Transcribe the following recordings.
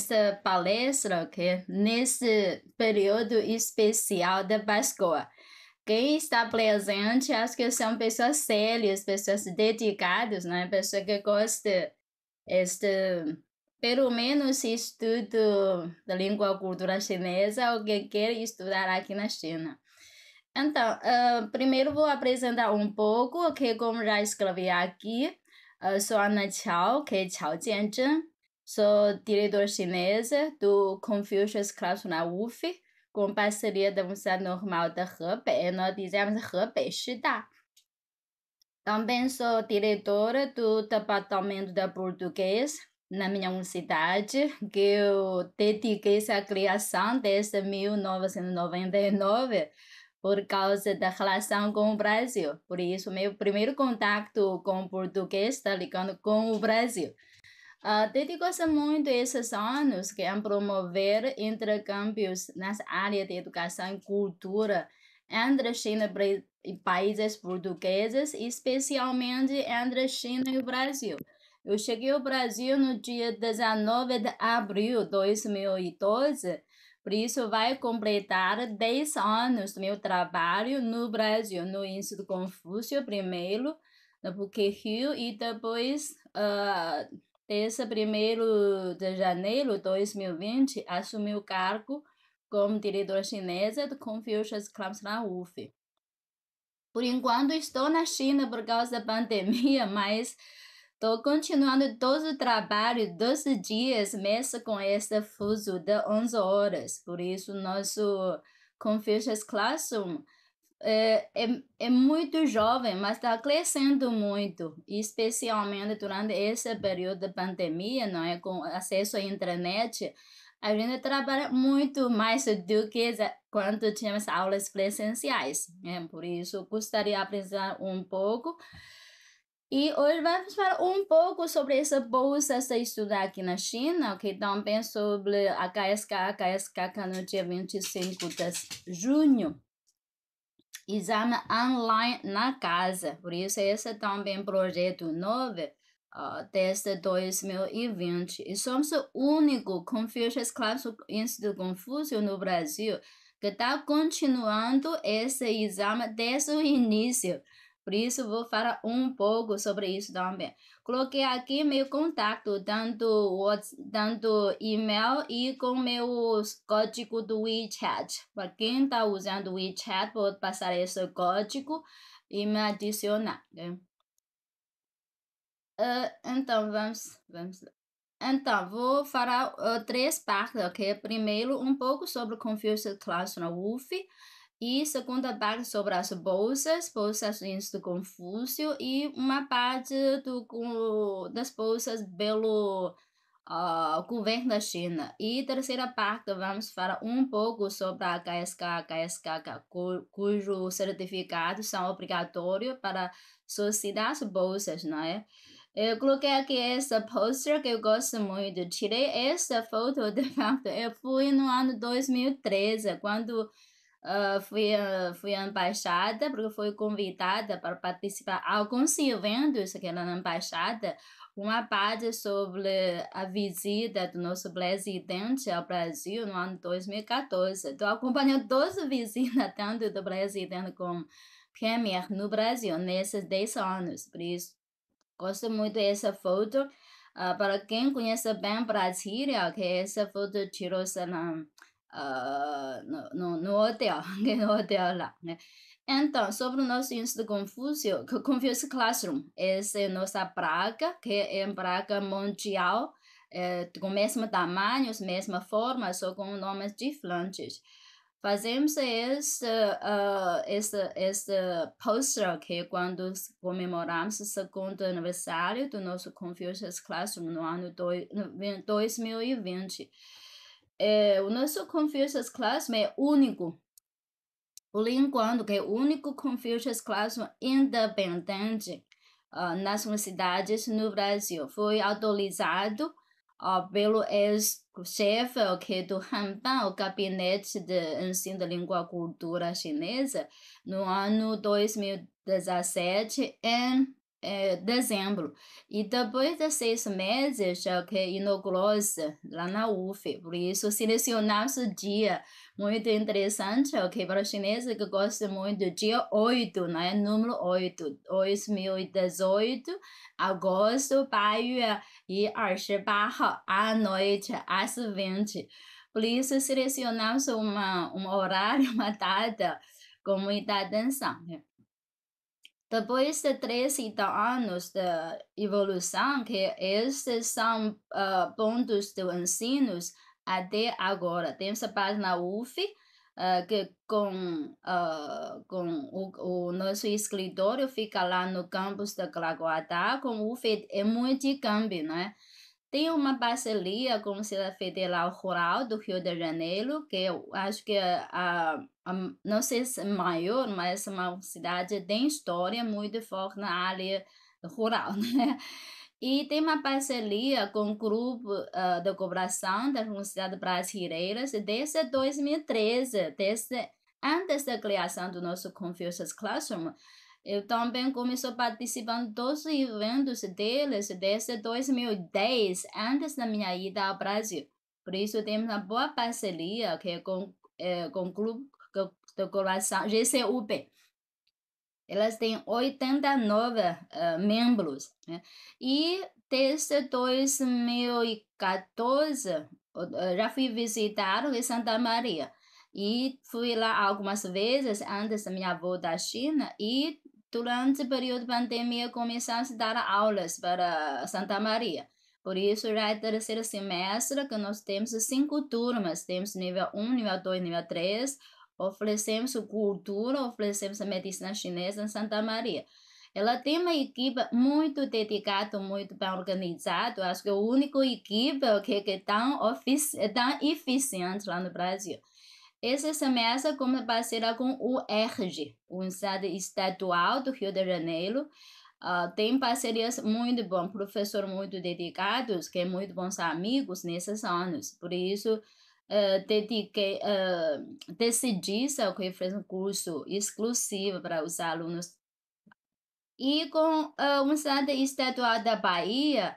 esta palestra que nesse período especial da Páscoa. Quem está presente, acho que são pessoas sérias, pessoas dedicadas, né? Pessoa que gosta este pelo menos estudo da língua e cultura chinesa ou que quer estudar aqui na China. Então, uh, primeiro vou apresentar um pouco, que como já escrevi aqui, uh, sou Ana Chao, que é Chao Jianzhen. Sou diretor chinesa do Confucius Class na UF, com parceria da Universidade Normal da Hebei, é, nós dizemos Hebei Shida. Também sou diretora do Departamento de Português na minha universidade, que eu dediquei-se à criação desde 1999 por causa da relação com o Brasil. Por isso, meu primeiro contato com o português está ligando com o Brasil. Uh, ah, Dedicou-se muito esses anos que a promover intercâmbios nas áreas de educação e cultura entre China e países portugueses, especialmente entre China e o Brasil. Eu cheguei ao Brasil no dia 19 de abril de 2012, por isso vai completar 10 anos do meu trabalho no Brasil, no Instituto Confúcio primeiro, no PUC-Rio e depois... Uh, Desde 1 de janeiro de 2020, assumiu o cargo como diretora chinesa do Confucius Classroom UF. Por enquanto, estou na China por causa da pandemia, mas estou continuando todo o trabalho 12 dias, mesmo com esse fuso de 11 horas. Por isso, nosso Confucius Classroom é, é, é, muito jovem, mas está crescendo muito, especialmente durante esse período da pandemia, não é? Com acesso à internet, a gente trabalha muito mais do que quando tínhamos aulas presenciais, né? Por isso, gostaria de apresentar um pouco. E hoje vamos falar um pouco sobre essa bolsa de estudar aqui na China, que também sobre a KSK, a KSK é no dia 25 de junho exame online na casa. Por isso, esse é também projeto novo uh, desde 2020. E somos o único Confucius Classic Instituto Confúcio no Brasil que está continuando esse exame desde o início. Por isso, vou falar um pouco sobre isso também. Coloquei aqui meu contato, tanto, tanto e-mail e com meu código do WeChat. Para quem está usando o WeChat, vou passar esse código e me adicionar. Né? Uh, então, vamos, vamos lá. Então, vou falar uh, três partes, ok? Primeiro, um pouco sobre Confucius Classroom UF. E segunda parte sobre as bolsas, bolsas do Confúcio, e uma parte do, das bolsas pelo uh, governo da China. E terceira parte, vamos falar um pouco sobre a KSK, KSK cu, cujos certificados são obrigatórios para as bolsas, não é? Eu coloquei aqui essa poster que eu gosto muito. Tirei essa foto, de fato, eu fui no ano 2013, quando Uh, fui, uh, fui à embaixada porque fui convidada para participar alguns ah, eventos aqui na embaixada. Uma parte sobre a visita do nosso presidente ao Brasil no ano 2014. Então, acompanhou 12 visitas, tanto do presidente como premier no Brasil, nesses 10 anos. Por isso, gosto muito dessa foto. Uh, para quem conhece bem Brasília, que essa foto tirou-se na uh, no, no, hotel, no hotel lá, né? Então, sobre o nosso Instituto Confúcio, Confúcio Classroom, essa é nossa praga, que é uma praga mundial, é, com o mesmo tamanho, mesma forma, só com nomes diferentes. Fazemos esse, uh, esse, esse poster que quando comemoramos o segundo aniversário do nosso Confucius Classroom no ano do, 2020 é, o nosso Confucius Classroom é único. o enquanto, que é o único Confucius Classroom independente uh, nas universidades no Brasil. Foi autorizado uh, pelo ex-chefe okay, é do Hanban, o Gabinete de Ensino da Língua e Cultura Chinesa, no ano 2017, em é, dezembro. E depois de seis meses, já que inaugurou-se lá na UF. Por isso, selecionamos o dia muito interessante, ok? Para os chineses que gostam muito, dia 8, né? Número 8, 2018, agosto, 8e 28, à noite, às 20. Por isso, selecionamos uma, um horário, uma data, com muita atenção, né? Depois de 13 então, anos de evolução, que estes são uh, pontos de ensino até agora. Temos a página UF, uh, ah, que com, uh, com o, o, nosso escritório fica lá no campus de Claguatá. Com o UF é câmbio, né? Tem uma parceria com o Conselho Federal Rural do Rio de Janeiro, que eu acho que é a não sei se é maior, mas é uma cidade de história muito forte na área rural, né? E tem uma parceria com o grupo uh, de cooperação da Universidade Brasileira desde 2013, desde antes da criação do nosso Confucius Classroom. Eu também comecei participando dos eventos deles desde 2010, antes da minha ida ao Brasil. Por isso, temos uma boa parceria que é com, eh, com o grupo, do coração, GCUB. Elas têm 89 uh, eh, membros. Né? E desde 2014, já fui visitar Santa Maria. E fui lá algumas vezes antes da minha avó da China. E durante o período da pandemia, começamos a dar aulas para Santa Maria. Por isso, já é terceiro semestre que nós temos cinco turmas. Temos nível 1, nível 2, nível 3 Oferecemos cultura, oferecemos medicina chinesa em Santa Maria. Ela tem uma equipe muito dedicada, muito bem organizada. Acho que é a única equipe que, é tão, tão eficiente lá no Brasil. Esse semestre como parceira com o o Estado Estadual do Rio de Janeiro. Uh, tem parcerias muito bom, professor muito dedicados, que é muito bons amigos nesses anos. Por isso, uh, dediquei, uh, decidi fiz um curso exclusivo para os alunos. E com uh, o Estado Estadual da Bahia,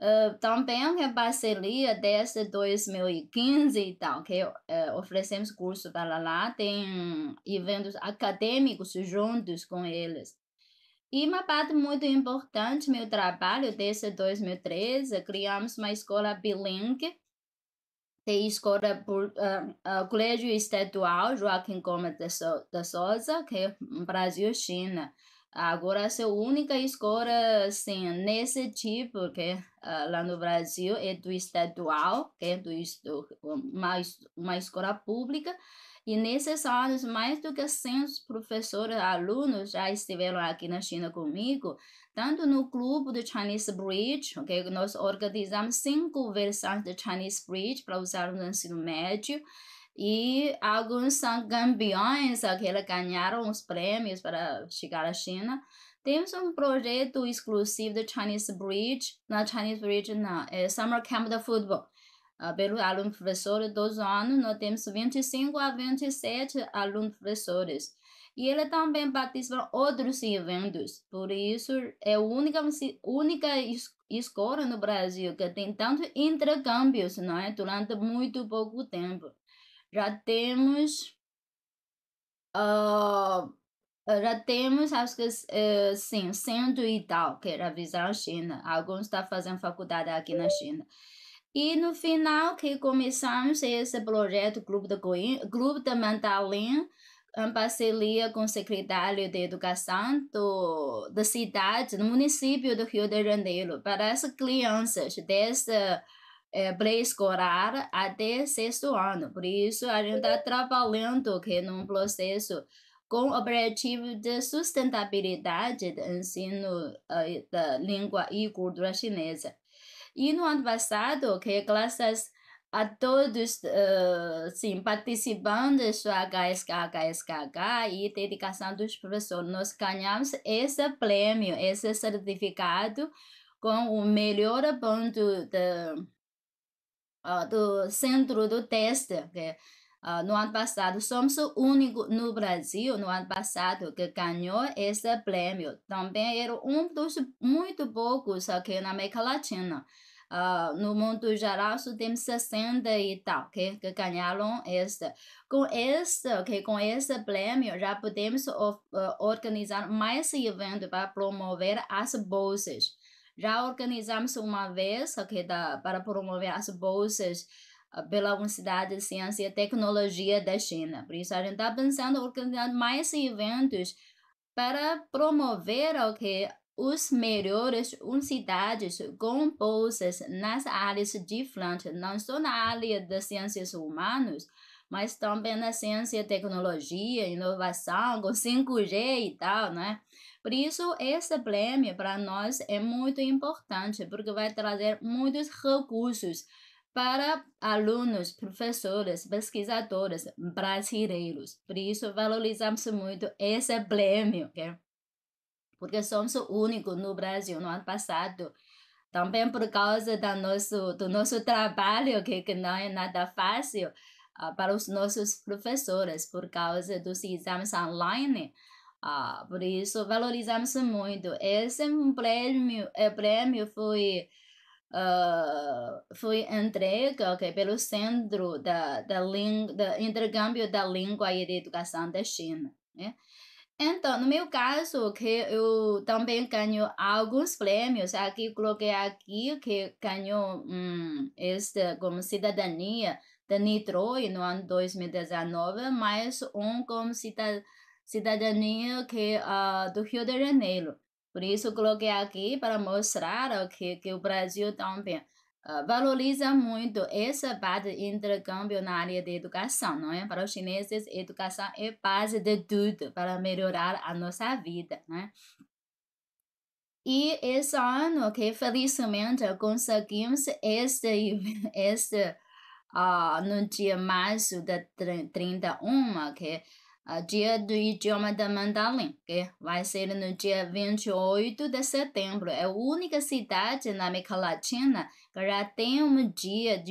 uh, também é parceria desde 2015, tal que uh, oferecemos curso para lá, tem eventos acadêmicos juntos com eles. E uma parte muito importante do meu trabalho desde 2013, criamos uma escola bilingue tem escola por uh, uh, colégio estadual Joaquim Gomes da Souza, que é Brasil, China. Agora, a única escola assim, nesse tipo que uh, lá no Brasil é do estadual, que é do, do, uma, uma escola pública. E nesses anos, mais do que 100 professores, alunos já estiveram aqui na China comigo. Tanto no clube do Chinese Bridge, ok, nós organizamos cinco versões do Chinese Bridge para usar no ensino médio. E alguns são campeões que ganharam os prêmios para chegar à China. Temos um projeto exclusivo do Chinese Bridge, na Chinese Bridge não, é Summer Camp de Futebol. Uh, pelo aluno professor dos anos, nós temos 25 a 27 alunos professores e ele também participa de outros eventos. Por isso, é a única, única escola no Brasil que tem tantos intercâmbios não é? durante muito pouco tempo. Já temos. Uh, já temos, acho que uh, sim, cento e tal, que já visitaram a China. Alguns estão tá fazendo faculdade aqui na China. E no final que começamos esse projeto Clube da, Coim, Clube da Mandarim, em parceria com o secretário de Educação do, da cidade, do município do Rio de Janeiro, para as crianças desde eh, é, pré-escolar até sexto ano. Por isso, a gente está trabalhando aqui num processo com o objetivo de sustentabilidade do ensino uh, da língua e cultura chinesa. E no ano passado, que classes a todos, uh, sim, participantes do HSKHSKH e dedicação dos professores. Nós ganhamos esse prêmio, esse certificado com o melhor ponto de, uh, do centro do teste. Que, uh, no ano passado, somos o único no Brasil, no ano passado, que ganhou esse prêmio. Também era um dos muito poucos aqui na América Latina uh, no mundo geral só tem 60 e tal, que, que ganharam esta. Com esta, que com esse prêmio já podemos of, uh, organizar mais eventos para promover as bolsas. Já organizamos uma vez okay, da, para promover as bolsas ah, pela Universidade de Ciência e Tecnologia da China. Por isso, a gente está pensando em organizar mais eventos para promover o okay, que os melhores unidades compostas nas áreas diferentes, não só na área das ciências humanas, mas também na ciência, tecnologia, inovação, com 5G e tal, né? Por isso, esse prêmio para nós é muito importante, porque vai trazer muitos recursos para alunos, professores, pesquisadores brasileiros. Por isso, valorizamos muito esse prêmio. ok? porque somos o único no Brasil no ano passado. Também por causa do nosso, do nosso trabalho, que, que não é nada fácil uh, para os nossos professores, por causa dos exames online. Uh, por isso, valorizamos muito. Esse prêmio, é, prêmio foi Uh, foi entregue okay, pelo Centro da, da, Ling, da Intercâmbio da Língua e da Educação da China. Né? Então, no meu caso, que eu também ganho alguns prêmios. Aqui coloquei aqui que ganhou hum, este como cidadania de Niterói no ano 2019, mais um como cita, cidadania que uh, do Rio de Janeiro. Por isso coloquei aqui para mostrar que, que o Brasil também uh, valoriza muito essa parte de intercâmbio na área de educação, não é? Para os chineses, educação é base de tudo para melhorar a nossa vida, né? E esse ano que felizmente conseguimos este, este uh, ah, no dia março de 31, que a Dia do Idioma da Mandarim, que vai ser no dia 28 de setembro. É a única cidade na América Latina que já tem um dia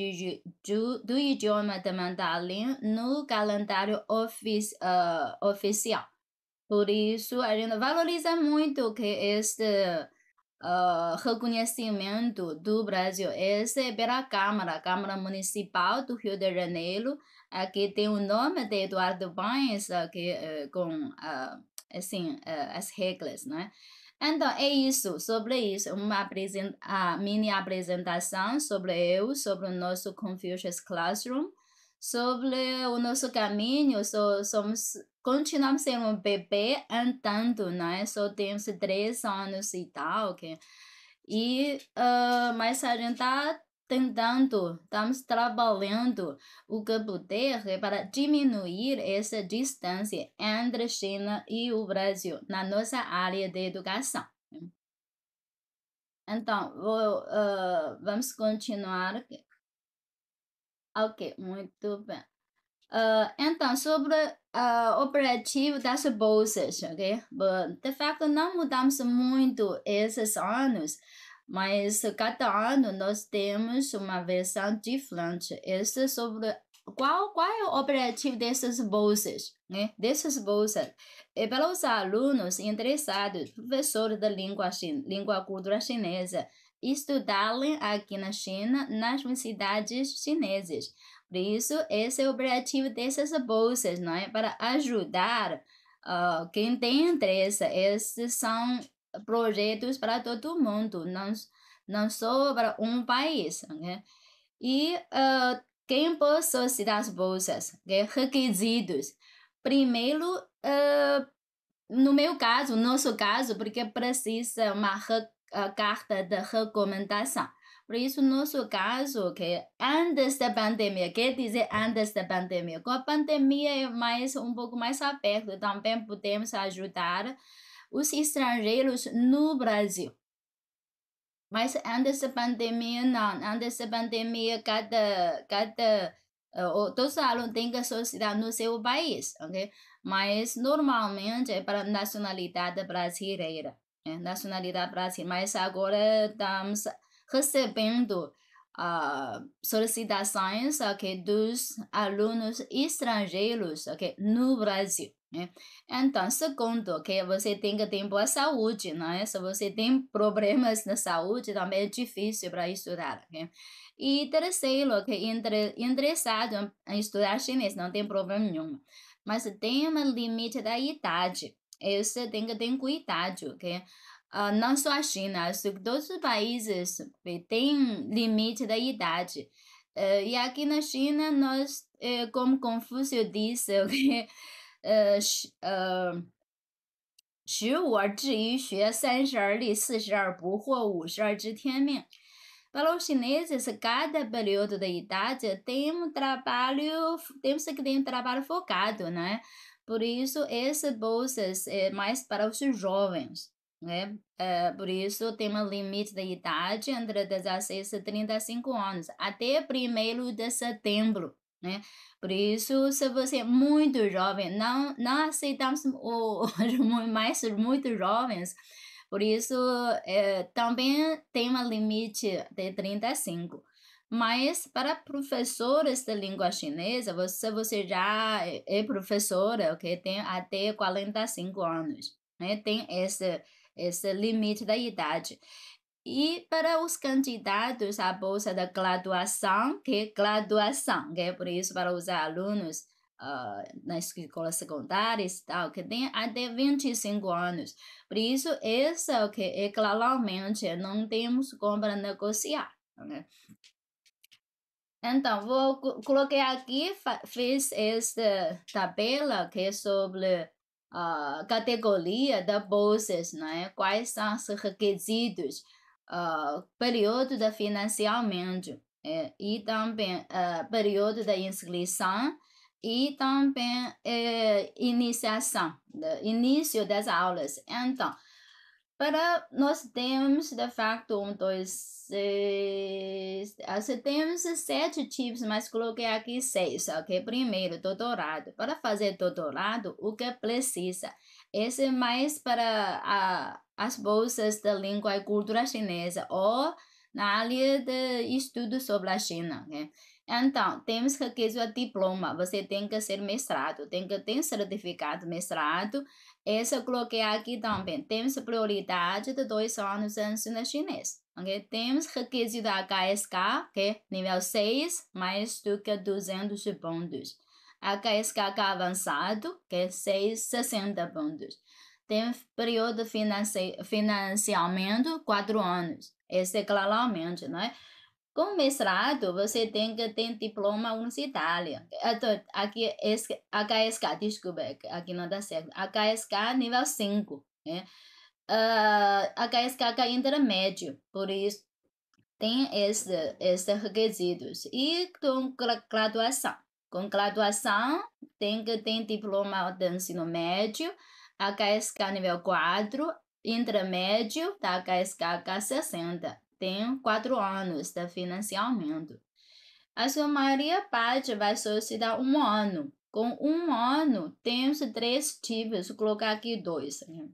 do, do idioma da Mandarim no calendário ofici, uh, oficial. Por isso, a gente valoriza muito que este uh, reconhecimento do Brasil é pela Câmara, Câmara Municipal do Rio de Janeiro, aqui tem o nome de Eduardo Baines que, eh, com ah, assim, eh, as regras, né? Então, é isso, sobre isso, uma apresenta, a mini apresentação sobre eu, sobre o nosso Confucius Classroom, sobre o nosso caminho, so, somos, continuamos sendo um bebê andando, né? Só temos três anos e tal, ok? E, uh, ah, mas a gente tá tentando, estamos trabalhando o que puder é para diminuir essa distância entre China e o Brasil na nossa área de educação. Então, vou, uh, vamos continuar aqui. Ok, muito bem. Uh, então, sobre uh, o operativo das bolsas, ok? De facto, não mudamos muito esses anos, mas cada ano nós temos uma versão diferente. Essa é sobre qual, qual é o objetivo dessas bolsas, né? Dessas bolsas é para os alunos interessados, professores da língua, língua cultura chinesa, estudarem aqui na China, nas universidades chinesas. Por isso, esse é o objetivo dessas bolsas, não é? Para ajudar uh, quem tem interesse. Esses são projetos para todo mundo, não, não só para um país. Né? E uh, quem possui as bolsas, né? requisitos. Primeiro, uh, no meu caso, no nosso caso, porque precisa uma carta de recomendação. Por isso, no nosso caso, que antes da pandemia, quer dizer antes da pandemia, com a pandemia é mais um pouco mais aberto, também podemos ajudar os estrangeiros no Brasil. Mas antes da pandemia, não. Antes da pandemia, cada, cada uh, todos os alunos têm que solicitar no seu país, ok? Mas normalmente é para nacionalidade brasileira, né? nacionalidade brasileira. Mas agora estamos recebendo uh, ah, solicitações okay, dos alunos estrangeiros okay, no Brasil. Né? Então, segundo, que okay, você tem que ter boa saúde, né? Se você tem problemas na saúde, também é difícil para estudar. Okay? E terceiro, que entre, interessado em estudar chinês não tem problema nenhum. Mas tem um limite da idade. Eh, você tem que ter cuidado, ok? uh, não só a China, acho que todos os países eh, têm limite da idade. Uh, e aqui na China, nós, uh, como Confúcio disse, que, uh, uh, Para os chineses, cada período da idade tem um trabalho, temos que ter um trabalho focado, né? Por isso, essas bolsas é mais para os jovens né? Uh, por isso, tem um limite de idade entre 16 e 35 anos, até 1 de setembro, né? Por isso, se você é muito jovem, não, não aceitamos os mais muito jovens, por isso, é, também tem um limite de 35. Mas para professores de língua chinesa, você, você já é, é professora, ok? Tem até 45 anos, né? Tem esse esse limite da idade. E para os candidatos à bolsa da graduação, que é graduação, que é né? por isso para os alunos uh, na escola secundária e tal, que tem até 25 anos. Por isso, esse é o que é claramente não temos como para negociar. Né? Então, vou coloquei aqui, fiz esta tabela que é sobre uh, categoria das bolsas, é? quais são os requisitos, uh, período de financiamento é, e também uh, período da inscrição e também é, iniciação, né? início das aulas. Então, para nós temos, de facto, um, dois, seis. Assim, temos sete tipos, mas coloquei aqui seis, ok? Primeiro, doutorado. Para fazer doutorado, o que precisa? Esse é mais para a, as bolsas da língua e cultura chinesa ou na área de estudo sobre a China, ok? Então, temos que de o diploma, você tem que ser mestrado, tem que ter certificado mestrado. Essa coloquei aqui também. Temos prioridade de dois anos de ensino chinês. Okay? Temos requisito HSK, okay? nível 6, mais do que 200 pontos. HSK avançado, que é 6, 60 pontos. Tem período de financiamento, 4 anos. Esse é claramente, não é? Com mestrado, você tem que ter diploma universitário. Aqui, HSK, desculpa, aqui não dá certo. HSK nível 5, né? Uh, ah, HSK é intermédio, por isso tem esses esse requisitos. E com graduação. Com graduação, tem que ter diploma de ensino médio, HSK nível 4, intermédio da HSK 60 tem quatro anos de financiamento. A sua maioria parte vai solicitar um ano. Com um ano, temos três tipos, Vou colocar aqui dois. Né?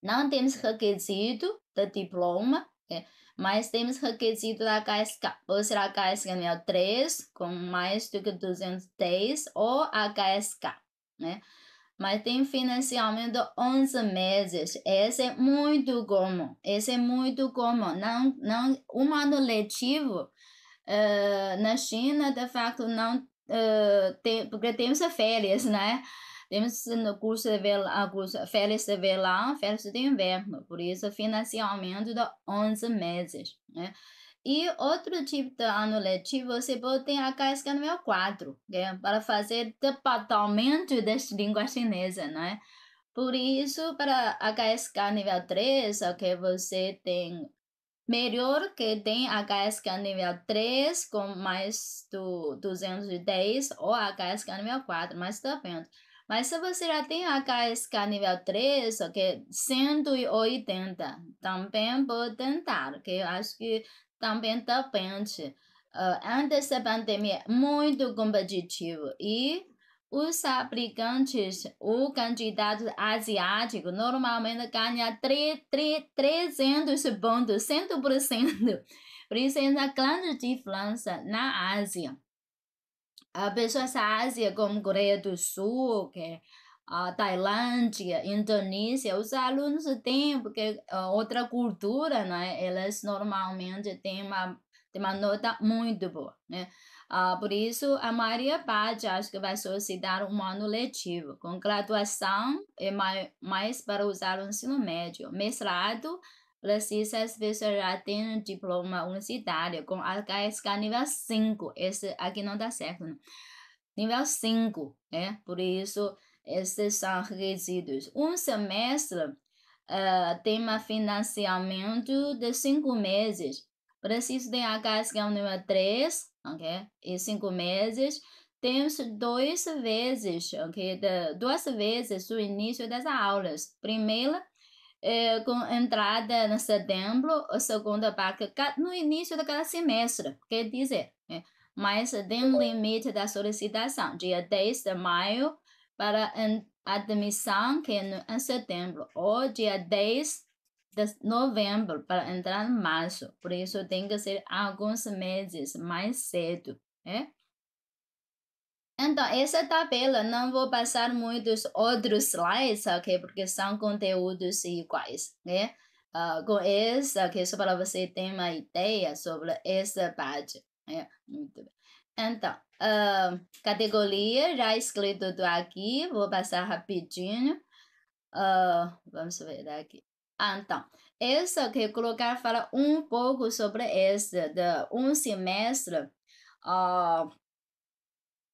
Não temos requisito de diploma, é, mas temos requisito da KSK, ou será a KSK nível 3, com mais do que 210, ou a KSK, né? mas tem financiamento 11 meses. Esse é muito comum, esse é muito comum. Não, não, um ano letivo uh, na China, de fato, não uh, tem, porque temos férias, né? Temos no curso de verão, curso, férias de verão, férias de inverno, por isso financiamento de 11 meses, né? E outro tipo de anulete, você pode a casca número 4, né? para fazer departamento das línguas chinesas, né? Por isso, para a HSK nível 3, okay, você tem melhor que tem HSK nível 3 com mais do 210 ou a HSK nível 4, mais depende. Mas se você já tem a HSK nível 3, ok, 180, também pode tentar, eu Acho que também depende. Uh, antes da pandemia, muito competitivo e os aplicantes, o candidato asiático, normalmente ganha 300 pontos, 100%. uma grande diferença na Ásia. A ah, pessoas da Ásia, como Coreia do Sul, que a Tailândia, Indonésia, os alunos têm, porque uh, eh, outra cultura, né, elas normalmente têm uma, têm uma nota muito boa, né? Uh, por isso, a maioria parte acho que vai solicitar um ano letivo, com graduação é mais, mais para usar o ensino médio. Mestrado, precisa as pessoas já têm um diploma universitário, com HSK nível 5, esse aqui não dá certo, né? Nível 5, né? Por isso, esses são resíduos. Um semestre uh, tem um financiamento de cinco meses. Preciso de a casca é número 3, ok? E cinco meses. Temos duas vezes, ok? De, duas vezes o início das aulas. Primeira, é, com entrada em setembro, a segunda parte no início de cada semestre, quer dizer, né? mas tem um limite da solicitação, dia 10 de maio para admissão, que é em setembro, ou dia 10 de novembro, para entrar em março. Por isso, tem que ser alguns meses mais cedo, ¿eh? Então, essa tabela, não vou passar muitos outros slides, ok? Porque são conteúdos iguais, né? ¿eh? Uh, ah, com essa, que só para você ter uma ideia sobre essa parte. Né? ¿eh? Muito bem. Então, uh, categoria já escrito aqui, vou passar rapidinho. Uh, vamos ver aqui. Ah, então, então, essa queria colocar fala um pouco sobre essa de um semestre. Uh,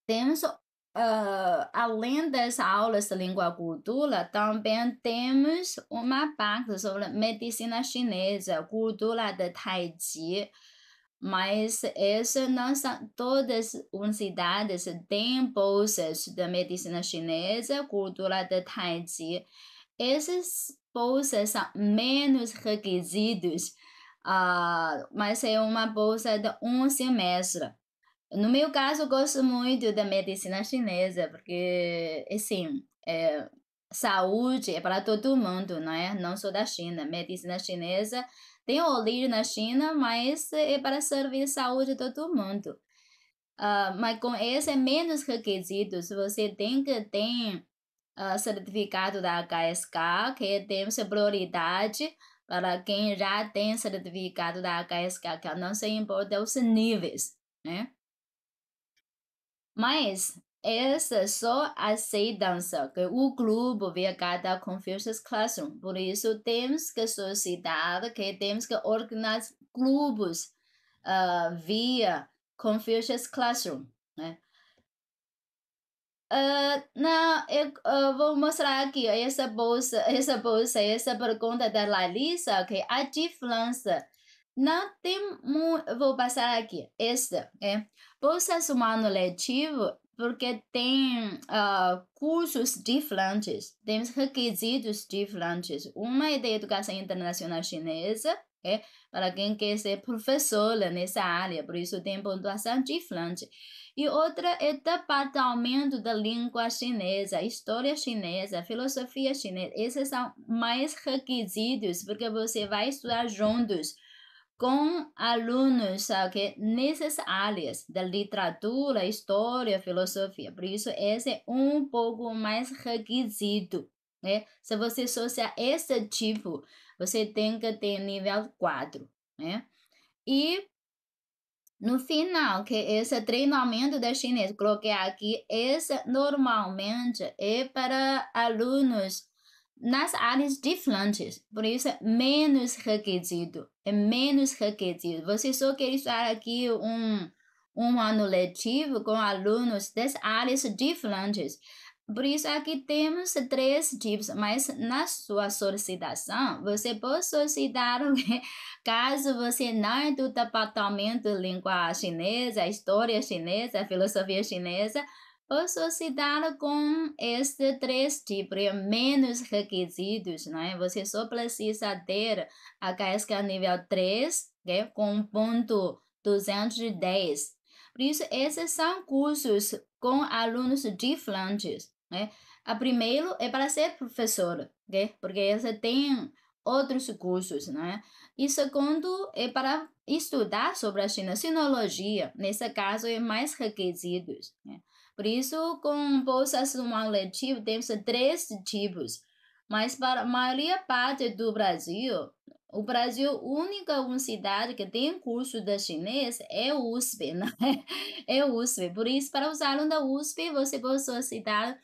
temos Uh, além das aulas de língua cultura, também temos uma parte sobre medicina chinesa, cultura de Taiji, mas essas não são todas unidades têm bolsas da medicina chinesa, cultura de Tai Chi. Essas bolsas são menos requisitos, uh, mas é uma bolsa de um semestre. No meu caso, gosto muito da medicina chinesa, porque, assim, é, saúde é para todo mundo, não é? Não sou da China. Medicina chinesa tem o líder na China, mas é, é para servir a saúde de todo mundo. Uh, mas com esses é menos requisitos, você tem que ter uh, certificado da HSK, que tem prioridade para quem já tem certificado da HSK, que não se importa é os níveis, né? Mas essa só aceitança que o grupo via cada Confucius Classroom. Por isso, temos que sociedade, que temos que organizar grupos uh, ah, via Confucius Classroom. Né? Uh, ah, não, eu uh, vou mostrar aqui essa bolsa, essa bolsa, essa pergunta da Larissa, que a diferença não tem muito, vou passar aqui, esta, é, bolsa humano letivo porque tem uh, cursos diferentes, tem requisitos diferentes. Uma é de educação internacional chinesa, é, para quem quer ser professora nessa área, por isso tem pontuação diferente. E outra é departamento da língua chinesa, história chinesa, filosofia chinesa. Esses são mais requisitos, porque você vai estudar juntos com alunos que nessas áreas da literatura, história, filosofia. Por isso, esse é um pouco mais requisito. Né? Se você associar esse tipo, você tem que ter nível 4. Né? E ¿eh? no final, que esse treinamento da chinês, coloquei aqui, esse normalmente é para alunos nas áreas diferentes, por isso menos requisito é menos requerido. Você só quer estar aqui um, um ano letivo com alunos das áreas diferentes. Por isso, aqui temos três tipos, mas na sua solicitação, você pode solicitar o que, caso você não é do departamento de língua chinesa, história chinesa, filosofia chinesa, ou com estes três tipos é menos requisitos, é? Você só precisa ter a casca nível 3, okay? É com ponto 210. Por isso, esses são cursos com alunos diferentes, né? A primeiro é para ser professor, okay? porque você tem outros cursos, né? E segundo é para estudar sobre a sinologia. Nesse caso, é mais requisitos. Né? Por isso, com bolsas um adjetivo, temos três tipos. Mas para a maioria parte do Brasil, o Brasil, única cidade que tem curso de chinês é o USP, né? É o USP. Por isso, para os alunos da USP, você pode solicitar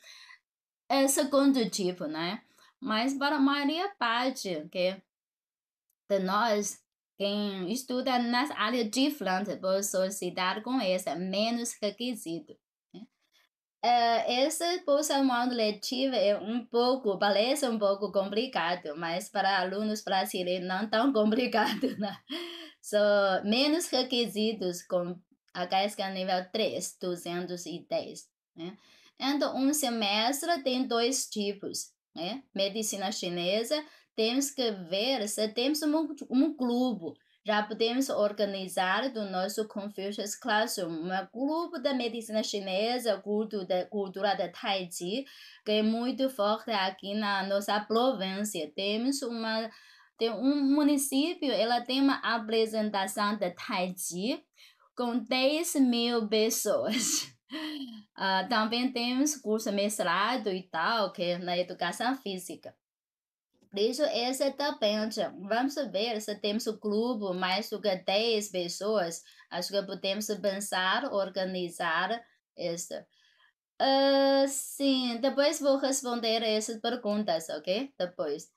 esse segundo tipo, né? Mas para a maioria parte que de nós, quem estuda nas áreas diferentes, pode solicitar com essa menos requisito. É, essa porção letiva é um pouco, parece um pouco complicado, mas para alunos brasileiros não tão complicado, né? São so, menos requisitos com a casca nível 3, 210, né? Então, um semestre tem dois tipos, né? Medicina chinesa, temos que ver se temos um, um clube já podemos organizar do nosso Confucius Classroom, um grupo da medicina chinesa, cultura da, cultura da Tai Chi, que é muito forte aqui na nossa província. Temos uma tem um município, ela tem uma apresentação de Tai Chi com 10 mil pessoas. Uh, também temos curso mestrado e tal, que é na educação física. Disso esse é tapete. vamos ver se temos o clube mais do que 10 pessoas, acho que podemos pensar, organizar isso. Uh, ah, sim, depois vou responder essas perguntas, ok? Depois.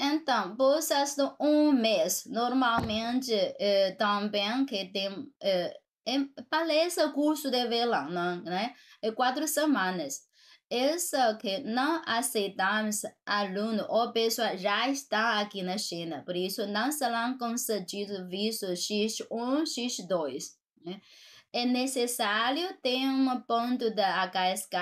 Então, bolsas de um mês, normalmente eh, também que tem uh, palestra curso de verão, né? É quatro semanas. Isso que não aceitamos aluno ou pessoa já está aqui na China, por isso não serão concedidos visto X1, X2. Né? É necessário ter um ponto da HSK,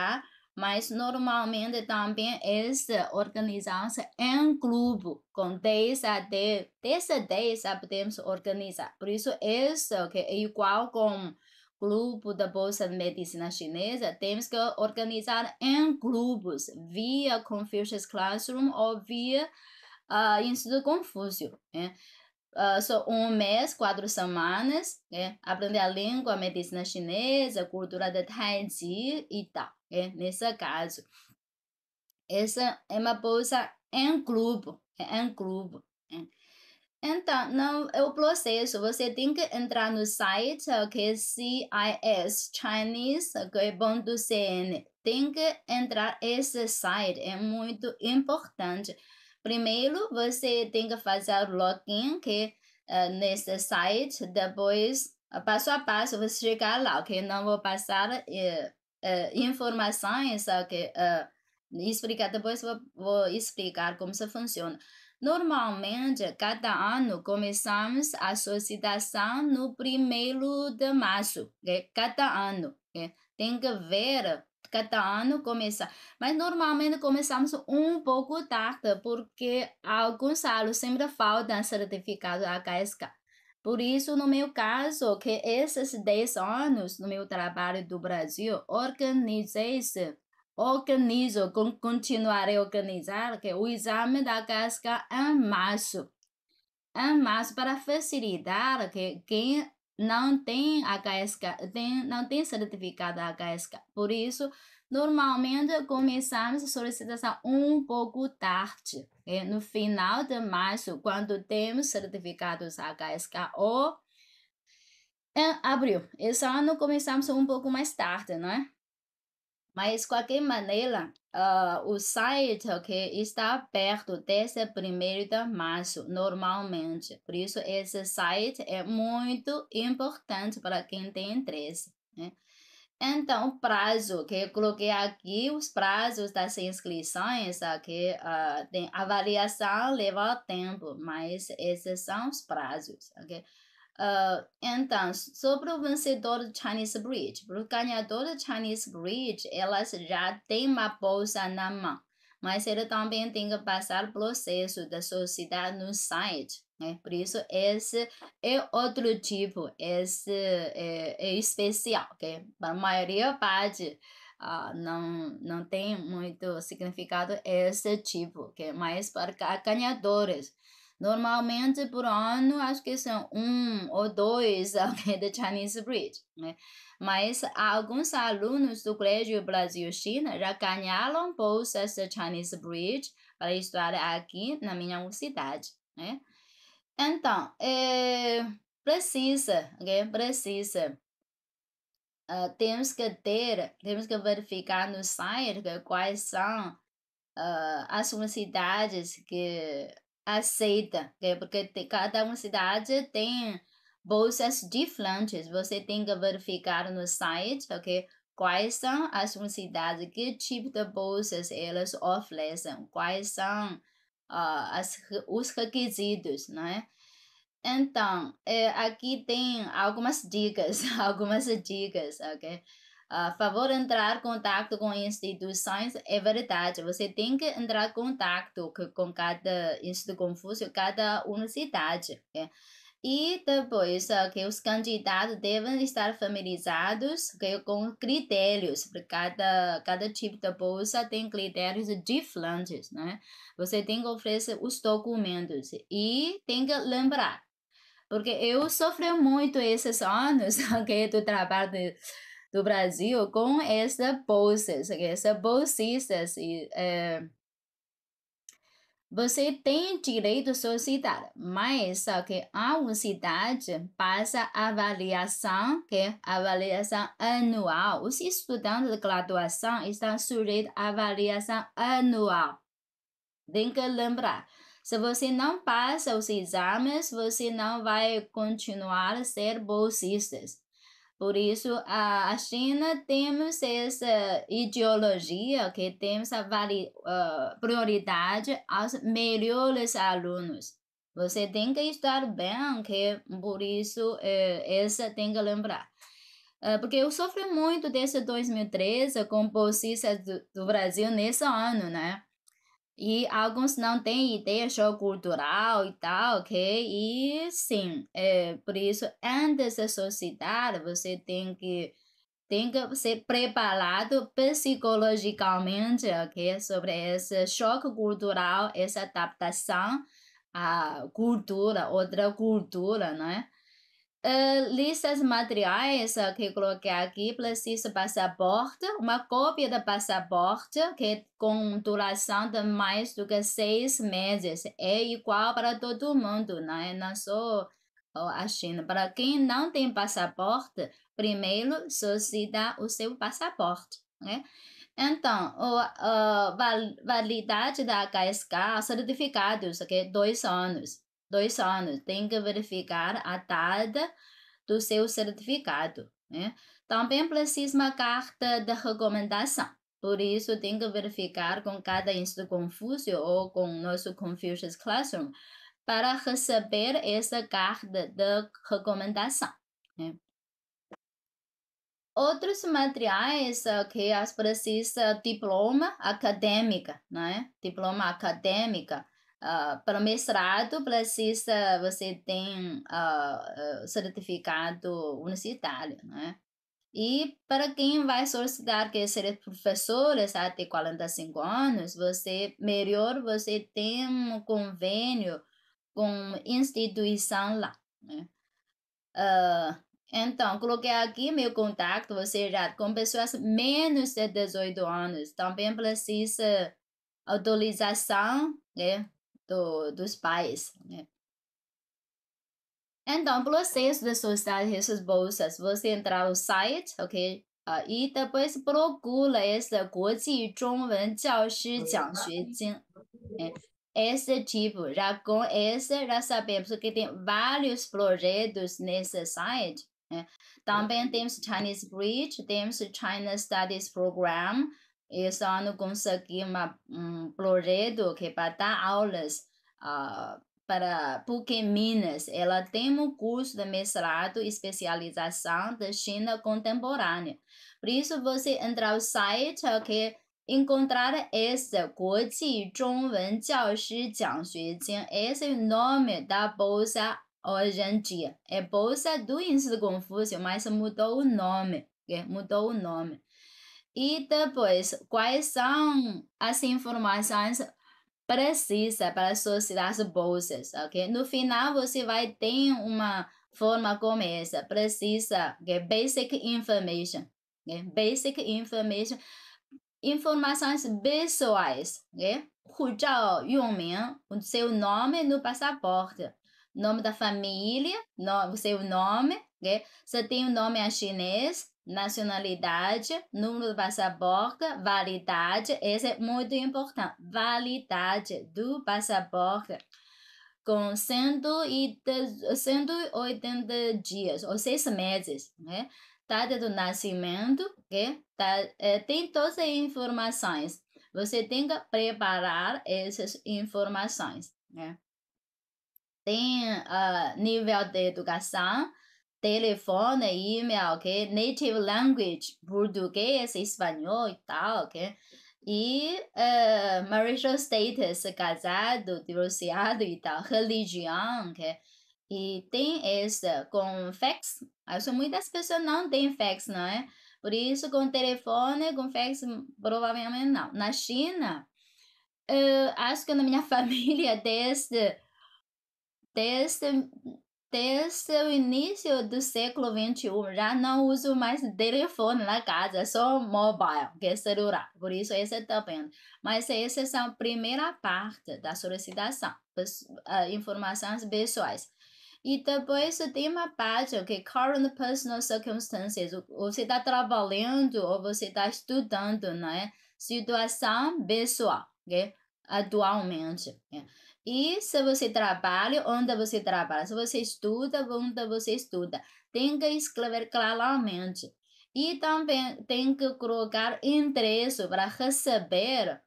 mas normalmente também essa organização é um grupo, com 10 a 10, 10 a 10 podemos organizar. Por isso, isso que é igual com grupo da Bolsa de Medicina Chinesa, temos que organizar em grupos, via Confucius Classroom ou via uh, Instituto Confúcio. Né? Uh, só um mês, quatro semanas, né? aprender a língua, a medicina chinesa, a cultura da Taiji e tal. Né? Nesse caso, essa é uma bolsa em grupo, é em grupo. Né? Então, não é o processo. Você tem que entrar no site que CIS, Chinese, que é bom do CN. Tem que entrar esse site, é muito importante. Primeiro, você tem que fazer o login que, uh, nesse site. Depois, passo a passo, você chegar lá, que não vou passar uh, uh, informações, que, uh, explicar. depois vou, vou explicar como isso funciona. Normalmente, cada ano começamos a associação no primeiro de março, é, cada ano. É, tem que ver cada ano começa. Mas normalmente começamos um pouco tarde, porque alguns alunos sempre faltam certificado HSK. Por isso, no meu caso, que esses 10 anos no meu trabalho do Brasil, organizei-se organizo, con, continuarei a organizar que o exame da casca em é março. Em é março, para facilitar que quem não tem HSK, tem, não tem certificado HSK. Por isso, normalmente começamos a solicitação um pouco tarde, okay? no final de março, quando temos certificados HSK ou em é, abril. Esse ano começamos um pouco mais tarde, não é? Mas, de qualquer maneira, uh, o site okay, está aberto desde 1 de março, normalmente. Por isso, esse site é muito importante para quem tem interesse. Né? Então, prazo, que eu coloquei aqui os prazos das inscrições, aqui uh, ah, tem avaliação leva tempo, mas esses são os prazos, ok? Uh, então, sobre o vencedor do Chinese Bridge, o ganhador do Chinese Bridge, elas já têm uma bolsa na mão, mas ele também tem que passar o processo da sociedade no site. Né? Por isso, esse é outro tipo, esse é, é especial, okay? para a maioria parte. Uh, não, não tem muito significado esse tipo, okay? mas para ganhadores Normalmente, por ano, acho que são um ou dois okay, de Chinese Bridge, né? Mas alguns alunos do Colégio Brasil-China já ganharam bolsas de Chinese Bridge para estudar aqui na minha universidade, né? Então, é, precisa, okay? precisa. Uh, temos que ter, temos que verificar no site quais são uh, as universidades que aceita, né? porque cada cada cidade tem bolsas diferentes. Você tem que verificar no site, ok? Quais são as universidades, que tipo de bolsas elas oferecem, quais são uh, as, os requisitos, né? Então, é, aqui tem algumas dicas, algumas dicas, ok? Ah, favor entrar em contato com instituições, é verdade. Você tem que entrar em contato com cada Instituto Confúcio, cada universidade. É. E depois uh, que os candidatos devem estar familiarizados okay, com critérios, porque cada, cada tipo de bolsa tem critérios diferentes, né? Você tem que oferecer os documentos e tem que lembrar porque eu sofri muito esses anos okay, do trabalho de, do Brasil com essas bolsas, essas bolsistas. E, é, você tem direito à sua cidade, mas só que a unidade passa avaliação, que é avaliação anual. Os estudantes de graduação estão sujeitos à avaliação anual. Tem que lembrar. Se você não passa os exames, você não vai continuar a ser bolsista. Por isso, a, China temos essa ideologia que temos a uh, prioridade aos melhores alunos. Você tem que estar bem, que por isso é, essa tem que lembrar. Ah, porque eu sofri muito desde 2013 com bolsistas do, do Brasil nesse ano, né? E alguns não têm ideia choque cultural e tal, ok? E sim, é, por isso, antes da sociedade, você tem que, tem que ser preparado psicologicamente, ok? Sobre esse choque cultural, essa adaptação à cultura, outra cultura, né? Uh, listas materiais uh, que coloquei aqui, precisa passaporte, uma cópia do passaporte que com duração de mais do que seis meses, é igual para todo mundo, né? não só a China. Para quem não tem passaporte, primeiro solicita o seu passaporte. Né? Então, a validade da HSK, certificados, que é dois anos dois anos. Né? Tem que verificar a data do seu certificado. Né? Também precisa uma carta de recomendação. Por isso, tem que verificar com cada Instituto Confúcio ou com nosso Confucius Classroom para receber essa carta de recomendação. Né? Outros materiais que as precisa diploma acadêmica, né? Diploma acadêmica Uh, para mestrado, precisa, você tem uh, certificado universitário, né? E para quem vai solicitar que ser professor até 45 anos, você melhor você tem um convênio com instituição lá, né? Uh, então, coloquei aqui meu contato, você seja, com pessoas menos de 18 anos, também precisa autorização, né? do, dos pais, né? Então, processo de sociedade essas bolsas, você entra no site, ok? Uh, e depois procura esse 国际中文教师奖学金. É, esse tipo, já com esse, já sabemos que tem vários projetos nesse site. Né? Uhum. Também temos Chinese Bridge, temos China Studies Program, eu só ano uma um projeto que é para dar aulas uh, para porque Minas. Ela tem um curso de mestrado e especialização de China contemporânea. Por isso, você entrar no site que encontrar esse 国际中文教师奖学金, esse é o nome da bolsa hoje em dia. É bolsa do Instituto Confúcio, mas mudou o nome, mudou o nome. E depois, quais são as assim, informações precisas para sociedades bolsas, ok? No final, você vai ter uma forma como essa, precisa, okay? basic information, okay? basic information, informações pessoais, okay? o seu nome no passaporte, nome da família, no, seu nome, okay? se tem o um nome em chinês, nacionalidade, número do passaporte, validade, esse é muito importante, validade do passaporte com 180 dias, ou seis meses, né? Data do nascimento, né tá, é, tem todas as informações. Você tem que preparar essas informações, né? Tem uh, nível de educação, telefone, e-mail, ok? Native language, português, espanhol e tal, ok? E uh, marital status, casado, divorciado e tal, religião, ok? E tem essa com fax. Acho muitas pessoas não têm fax, não é? Por isso, com telefone, com fax, provavelmente não. Na China, uh, acho que na minha família, desde, desde Desde o início do século XXI, já não uso mais telefone na casa, só mobile, que é celular. Por isso, esse também. Mas essa é a primeira parte da solicitação, ah, informações pessoais. E depois tem uma parte que current personal circumstances, você está trabalhando ou você está estudando, né? Situação pessoal, ok? atualmente. Né? E se você trabalha, onde você trabalha. Se você estuda, onde você estuda. Tem que escrever claramente. E também tem que colocar endereço para receber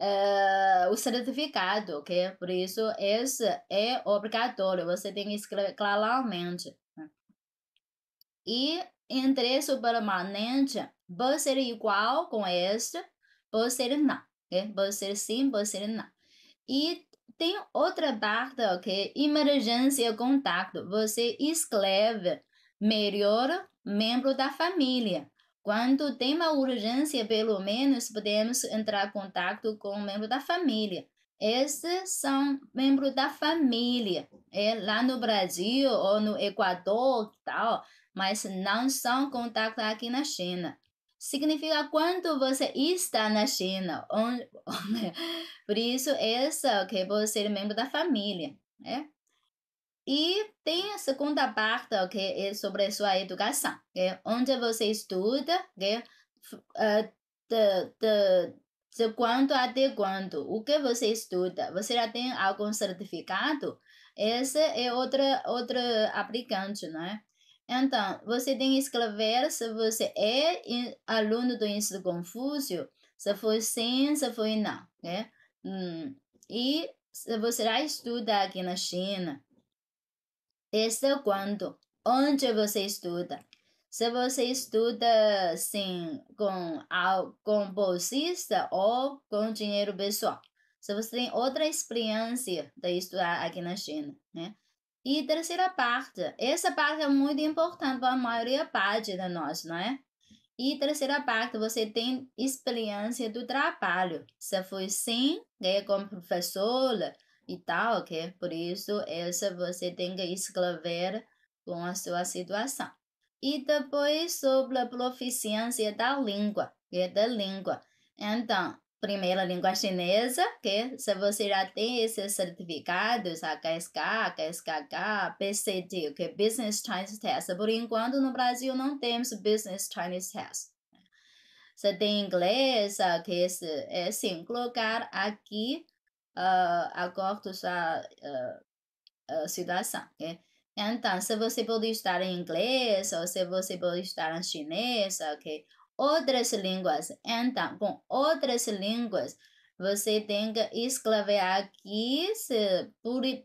uh, o certificado, ok? Por isso, esse é obrigatório. Você tem que escrever claramente. E endereço permanente pode ser igual com este, pode ser não. Pode ser sim, pode ser não. E tem outra parte, ok? Emergência contato. Você escreve melhor membro da família. Quando tem uma urgência, pelo menos podemos entrar em contato com o membro da família. Esses são membros da família, é lá no Brasil ou no Equador tal, mas não são contato aqui na China significa quando você está na China. Onde, por isso, essa que você é membro da família, né? E tem a segunda parte que é sobre a sua educação, onde você estuda, ah, de, de, de quando até quando, o que você estuda, você já tem algum certificado? Essa é outra, outra aplicante, né? Então, você tem que escrever se você é aluno do Instituto Confúcio, se foi sim, se foi não, né? Hum, e se você já estuda aqui na China, desde quando? Onde você estuda? Se você estuda, sim, com, com bolsista ou com dinheiro pessoal. Se você tem outra experiência de estudar aqui na China, né? E terceira parte, essa parte é muito importante para a maioria parte de nós, não é? E terceira parte, você tem experiência do trabalho. Se foi sim, né, como professora e tal, ok? É por isso, essa você tem que escrever com a sua situação. E depois sobre a proficiência da língua, que é da língua. Então, primeira língua chinesa, que se você já tem esses certificados, HSK, HSKK, BCD, que é Business Chinese Test. Por enquanto, no Brasil, não temos Business Chinese Test. se tem inglês, ah, que é, sim, colocar aqui uh, acordo sua uh, situação. Okay? Então, se você pode estar em inglês, ou se você pode estar em chinês, ok? outras línguas. Então, com outras línguas, você tem que escrever aqui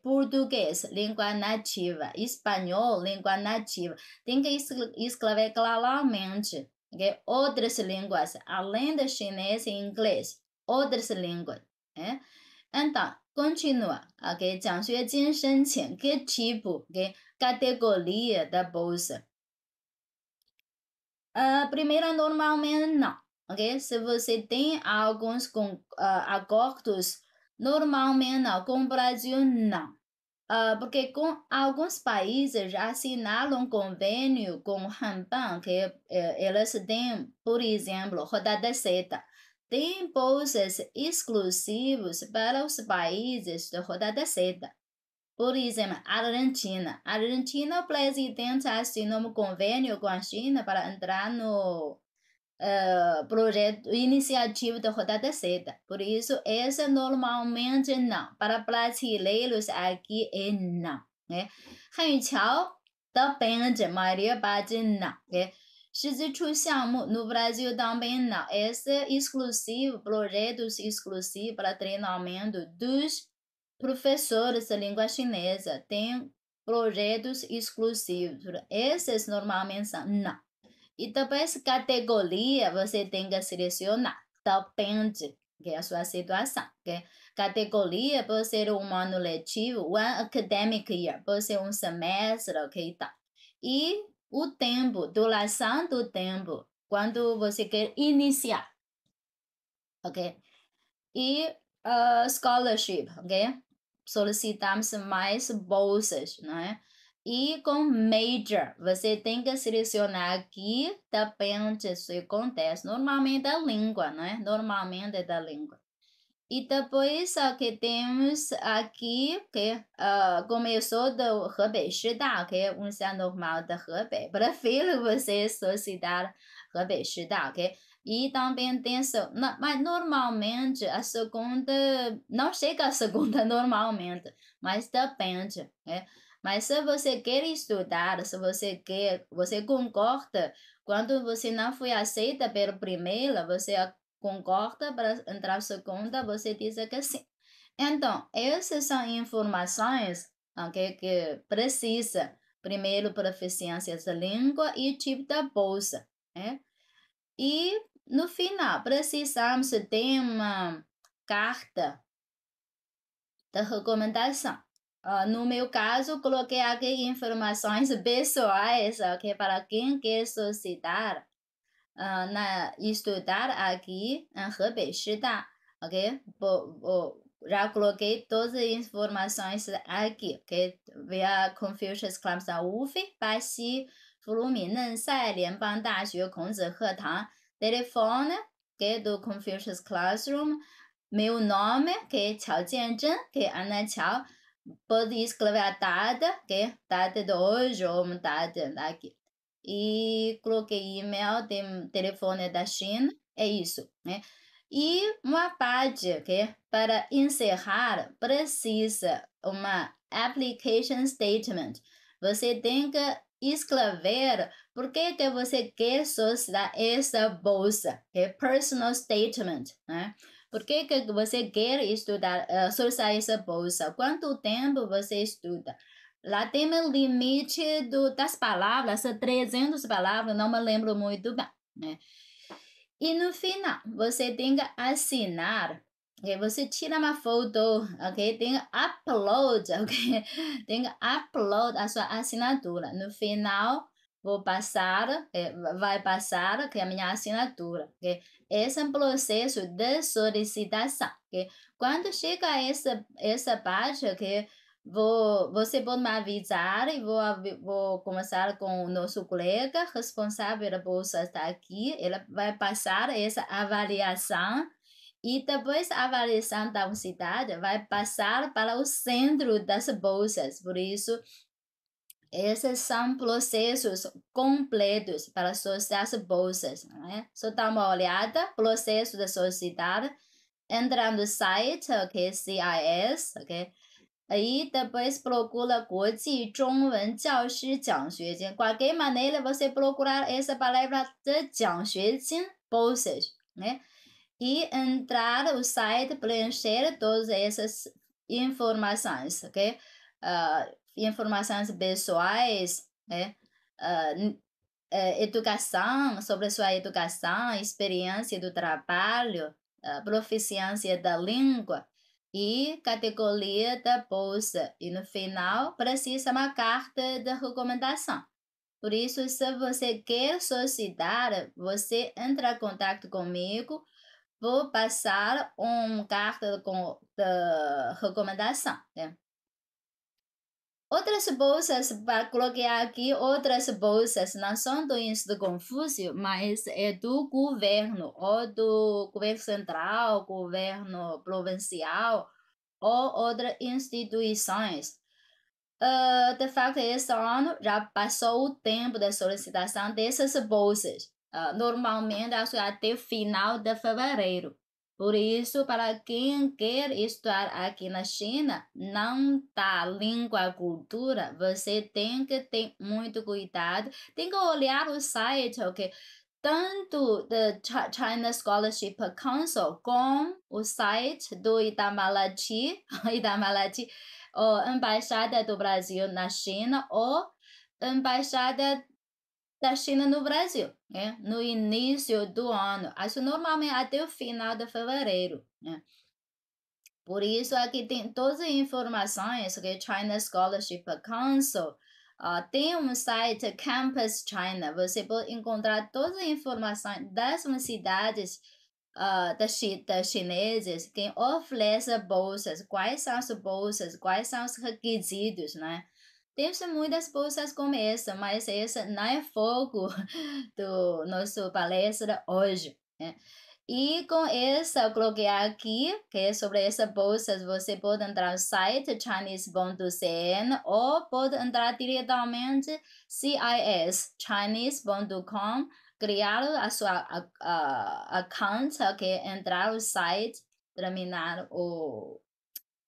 português, língua nativa, espanhol, língua nativa. Tem que escrever claramente okay? outras línguas, além do chinês e inglês, outras línguas. Né? Então, continua. Ok? que tipo, que categoria da bolsa? Uh, primeiro, normalmente não, ok? Se você tem alguns com, uh, ah, acordos, normalmente não, com o Brasil não. Uh, porque com alguns países já assinaram convênio com o Hanban, que uh, é, eles têm, por exemplo, rodada seta. Tem bolsas exclusivas para os países de rodada seta por exemplo, Argentina. Argentina, o presidente assinou um convênio com a China para entrar no uh, projeto iniciativa da rodada seda. Por isso, esse normalmente não. Para brasileiros aqui é não. Né? Hanchao também de Maria Badina. Né? 十字处项目 no Brasil também não. Esse exclusivo, projetos exclusivos para treinamento dos Professores de língua chinesa têm projetos exclusivos. Esses normalmente são não. E também essa categoria você tem que selecionar. Depende que é a sua situação. Que categoria pode ser um ano letivo, one academic year, pode ser um semestre, ok, tá. E o tempo, duração do tempo, quando você quer iniciar, ok? E uh, scholarship, ok? solicitamos mais bolsas, né? E com major, você tem que selecionar aqui, depende do contexto. Normalmente da é língua, né? Normalmente é da língua. E depois que temos aqui que uh, começou do Hebei Shida, que é um normal da Hebei. Prefiro você solicitar Hebei Shida, ok? E também tem isso. Mas normalmente a segunda. Não chega a segunda normalmente, mas depende. Né? Mas se você quer estudar, se você quer, você concorda, quando você não foi aceita pela primeira, você concorda para entrar segunda, você diz que sim. Então, essas são informações okay, que precisa. Primeiro, proficiência da língua e tipo da bolsa. Né? E no final, precisamos ah, de uma carta de recomendação. Uh, no meu caso, coloquei aqui informações pessoais ok? para quem quer solicitar uh, na, estudar aqui em Hebei Shida. Ok? Bo, bo, já coloquei todas as informações aqui, ok? Via Confucius Clubs da UF, Baxi, Fuluminense, Lianbang Dajue, Kongzi telefone, que é do Confucius Classroom, meu nome, que é Qiao Jianzhen, que é Ana Chao pode escrever a data, que é data de hoje ou uma data daqui. E coloquei e-mail, tem telefone da China, é isso, né? E uma parte que é para encerrar precisa uma application statement. Você tem que escrever por que, que você quer usar essa bolsa? É personal statement, né? Por que, que você quer estudar, uh, eh, usar essa bolsa? Quanto tempo você estuda? Lá tem o limite do, das palavras, 300 palavras, não me lembro muito bem, né? E no final, você tem que assinar Okay, você tira uma foto, ok? Tem upload, ok? Tem upload a sua assinatura. No final, vou passar, é, vai passar que a minha assinatura. Que esse é um processo de solicitação. Que quando chega essa, essa parte, que vou, você pode me avisar e vou, vou começar com o nosso colega responsável da bolsa está aqui. Ele vai passar essa avaliação e depois a avaliação da cidade vai passar para o centro das bolsas. Por isso, esses são processos completos para as bolsas. Né? Só dá uma olhada, processo da sociedade, entrando no site, ok, CIS, ok? Aí depois procura Guoji Zhongwen Jiaoshi Jiangxuejin. Qualquer maneira você procurar essa palavra de Jiangxuejin, bolsas, né? E entrar no site, preencher todas essas informações, ok? Uh, informações pessoais, né? Uh, educação, sobre sua educação, experiência do trabalho, ah, proficiência da língua e categoria da bolsa. E no final, precisa uma carta de recomendação. Por isso, se você quer solicitar, você entra em contato comigo, vou passar uma carta de recomendação. Né? Outras bolsas, para colocar aqui, outras bolsas não são do Instituto Confúcio, mas é do governo, ou do governo central, governo provincial, ou outras instituições. Uh, de fato, esse ano já passou o tempo da solicitação dessas bolsas. Uh, normalmente, até final de fevereiro. Por isso, para quem quer estudar aqui na China, não tá língua cultura, você tem que ter muito cuidado, tem que olhar o site, ok? Tanto do China Scholarship Council com o site do Itamaraty, Itamaraty, ou Embaixada do Brasil na China, ou Embaixada da China no Brasil, né? no início do ano, isso normalmente até o final de fevereiro. Né? Por isso, aqui tem todas as informações que China Scholarship Council uh, tem um site Campus China. Você pode encontrar todas as informações das universidades uh, das, das chinesas que oferecem bolsas, quais são as bolsas, quais são os requisitos, né? Temos muitas coisas como essa, mas essa não é foco do nosso palestra hoje. Né? E com essa, eu coloquei aqui, que é sobre essas bolsas, você pode entrar no site chinese.cn ou pode entrar diretamente CIS, chinese.com, criar a sua a, a, account, ok? É entrar no site, terminar o,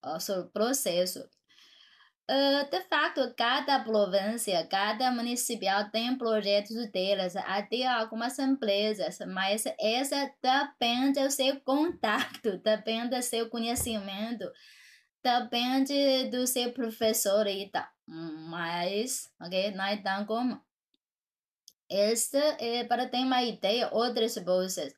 o seu processo. Uh, de fato, cada província, cada municipal tem projetos delas, até algumas empresas, mas essa depende do seu contato, depende do seu conhecimento, depende do seu professor e tal. Mas, ok? Não é tão comum. Esta é para ter uma ideia, outras bolsas.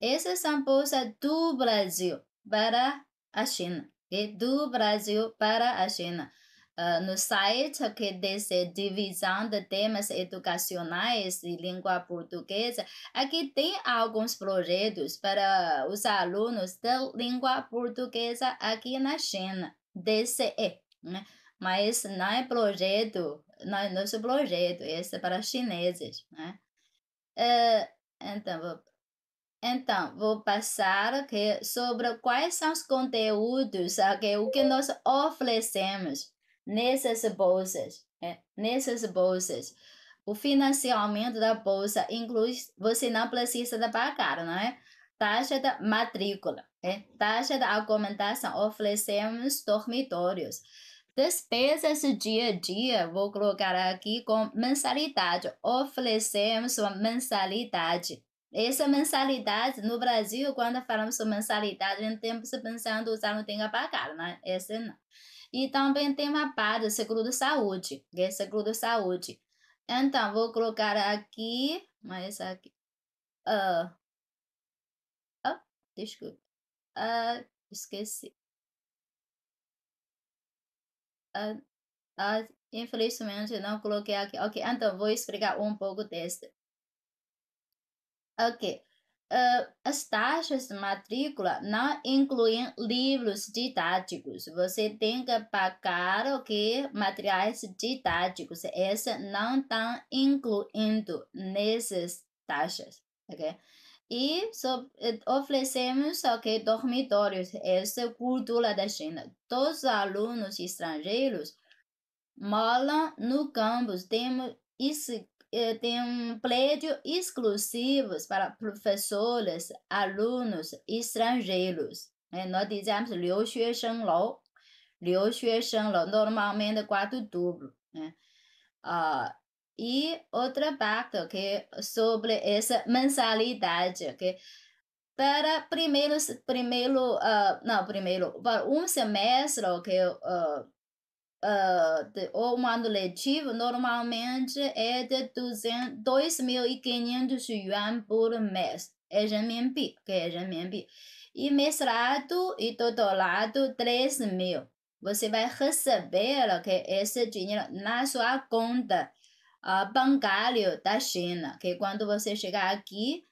Essas são bolsas do Brasil para a China, okay? do Brasil para a China. Ah, no site que diz Divisão de Temas Educacionais de Língua Portuguesa, aqui tem alguns projetos para os alunos da língua portuguesa aqui na China, DCE. Né? Mas não é projeto, não é nosso projeto, esse é para chineses. Né? Uh, então, vou então, vou passar aqui sobre quais são os conteúdos que, o que nós oferecemos nessas bolsas. É, nessas bolsas. O financiamento da bolsa inclui, você não precisa da pagar, não é? Taxa da matrícula, é? taxa da acomodação, oferecemos dormitórios. Despesas dia a dia, vou colocar aqui com mensalidade, oferecemos uma mensalidade. Essa mensalidade no Brasil, quando falamos sobre mensalidade, não temos pensando usar não tem a pagar, né? Essa não. E também tem uma parte seguro de saúde, que é seguro de saúde. Então, vou colocar aqui, mas aqui. Uh, oh, desculpa. Uh, esqueci. Uh, uh, infelizmente, não coloquei aqui. Ok, então vou explicar um pouco Ok. Ok uh, as taxas de matrícula não incluem livros didáticos. Você tem que pagar o que materiais didáticos. Essa não estão tá incluindo nessas taxas, ok? E sobre, eh, oferecemos okay, dormitórios. Essa é a cultura da China. Todos os alunos estrangeiros moram no campus. Temos isso eh, tem um prédio exclusivo para professores, alunos estrangeiros. Né? Nós dizemos Liu Xue Sheng Lou. Liu Xue Sheng Lou, normalmente é quarto duplo. Né? Ah, e outra parte que sobre essa mensalidade, que para primeiro, primeiro uh, ah, não, primeiro, para um semestre, que uh, ah, uh, de, o ano letivo normalmente é de 2.500 yuan por mês, é renminbi, que é renminbi. E mestrado e doutorado, 3 mil. Você vai receber que esse dinheiro na sua conta uh, bancária da China, que quando você chegar aqui,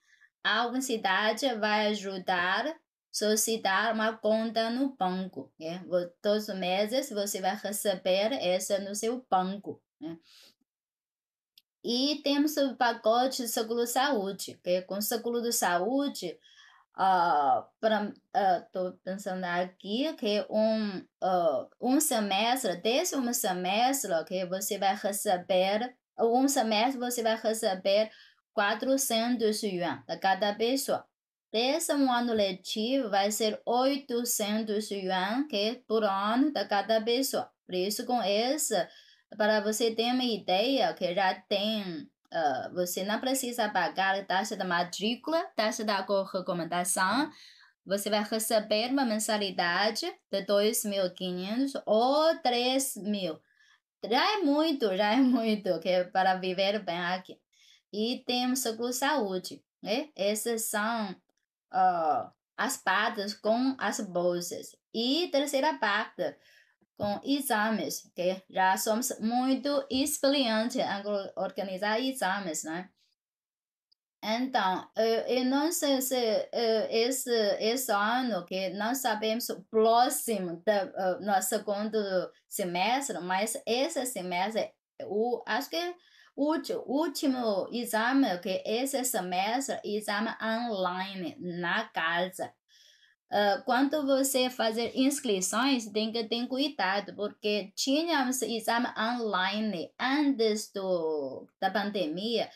a universidade vai ajudar solicitar uma conta no banco. Né? Todos os meses você vai receber essa no seu banco. Né? E temos o pacote de seguro-saúde, que com seguro de saúde, uh, estou uh, pensando aqui que um, uh, um semestre, desde um semestre que você vai receber, um semestre você vai receber 400 yuan de cada pessoa ano letivo vai ser 800 yuan que é por ano de cada pessoa. Por isso, com essa, para você ter uma ideia, que já tem, uh, você não precisa pagar a taxa da matrícula, taxa da recomendação. Você vai receber uma mensalidade de 2.500 ou 3.000. Já é muito, já é muito que é para viver bem aqui. E temos seguro saúde. Né? Esses são ó, as partes com as bolsas. E terceira parte, com exames, que já somos muito experientes em organizar exames, né? Então, eu, não sei se eh, esse, esse ano que não sabemos próximo do eh, nosso segundo semestre, mas esse semestre, eu acho que último exame, que esse é semestre, exame online na casa. Uh, quando você fazer inscrições, tem que ter cuidado, porque tínhamos exame online antes do, da pandemia.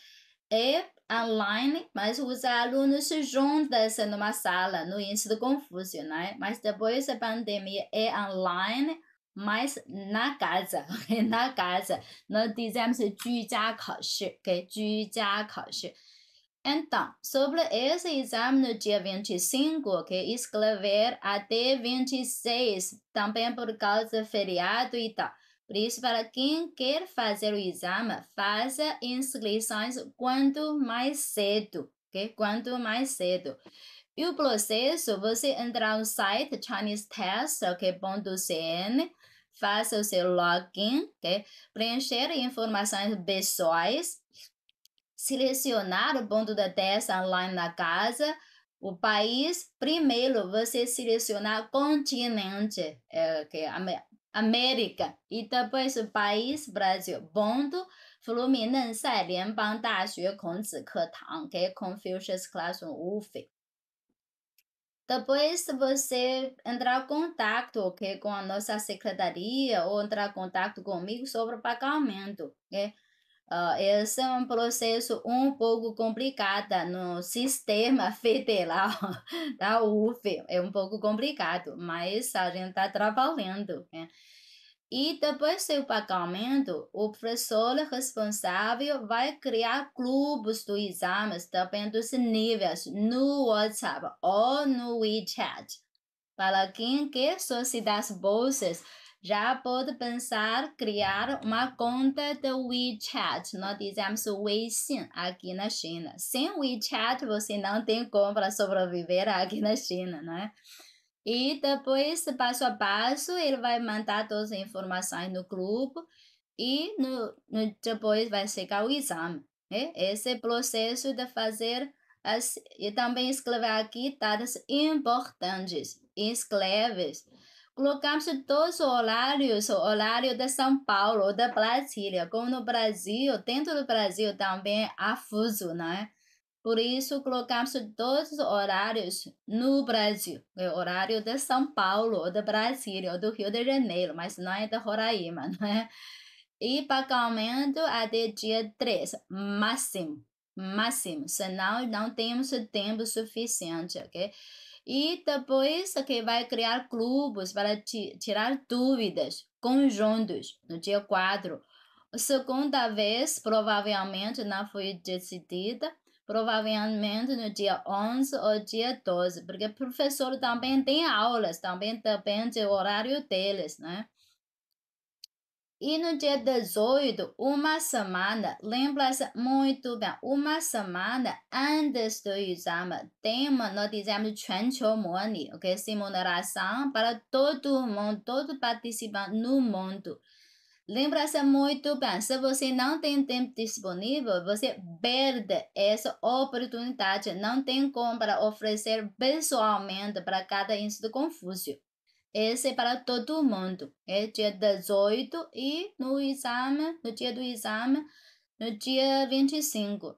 É online, mas os alunos se juntam assim, numa sala, no início do Confúcio, né? Mas depois da pandemia é online, mas na casa, na casa. Nós dizemos 居家考试, ok? 居家考试. Então, sobre esse exame no dia 25, que Escrever até 26, também por causa do feriado e tal. Por isso, para quem quer fazer o exame, faça inscrições quanto mais cedo, ok? Quanto mais cedo. E o processo, você entrar no site Chinese Test, ok? faça o seu login, okay? preencher informações pessoais, selecionar o ponto de teste online na casa, o país, primeiro você selecionar continente, é, que América, e depois o país, Brasil, ponto, Fluminense, Lianbang, Daxue, Kongzi, Ketang, que Confucius Classroom, UFI. Depois, você entrar em contato okay, com a nossa secretaria ou entrar em contato comigo sobre pagamento. Okay? Uh, esse é um processo um pouco complicado no sistema federal da UF. É um pouco complicado, mas a gente está trabalhando. E depois do pagamento, o professor responsável vai criar grupos do exames também dos níveis no WhatsApp ou no WeChat. Para quem quer solicitar as bolsas, já pode pensar criar uma conta do WeChat. Nós dizemos Weixin aqui na China. Sem WeChat, você não tem como para sobreviver aqui na China, né? E depois, passo a passo, ele vai mandar todas as informações no grupo e no, no depois vai chegar o exame. Né? Esse processo de fazer as, e também escrever aqui dados importantes. Escreve. Colocamos todos os horários, o horário de São Paulo, da Brasília, como no Brasil, dentro do Brasil também é afuso, né? Por isso, colocamos todos os horários no Brasil. É o horário de São Paulo, ou de Brasília, ou do Rio de Janeiro, mas não é da Roraima, é? E pagamento até dia 3, máximo, máximo. Senão, não temos tempo suficiente, ok? E depois é que vai criar clubes para tirar dúvidas, conjuntos, no dia 4. Segunda vez, provavelmente não foi decidida provavelmente no dia 11 ou dia 12, porque o professor também tem aulas, também depende do horário deles, né? E no dia 18, uma semana, lembra-se muito bem, uma semana antes do exame, tem nós dizemos Chuanqiu Moni, ok? Simulação para todo mundo, todo participante no mundo. Lembra-se muito bem, se você não tem tempo disponível, você perde essa oportunidade. Não tem como para oferecer pessoalmente para cada Instituto Confúcio. Esse é para todo mundo. É dia 18 e no exame, no dia do exame, no dia 25.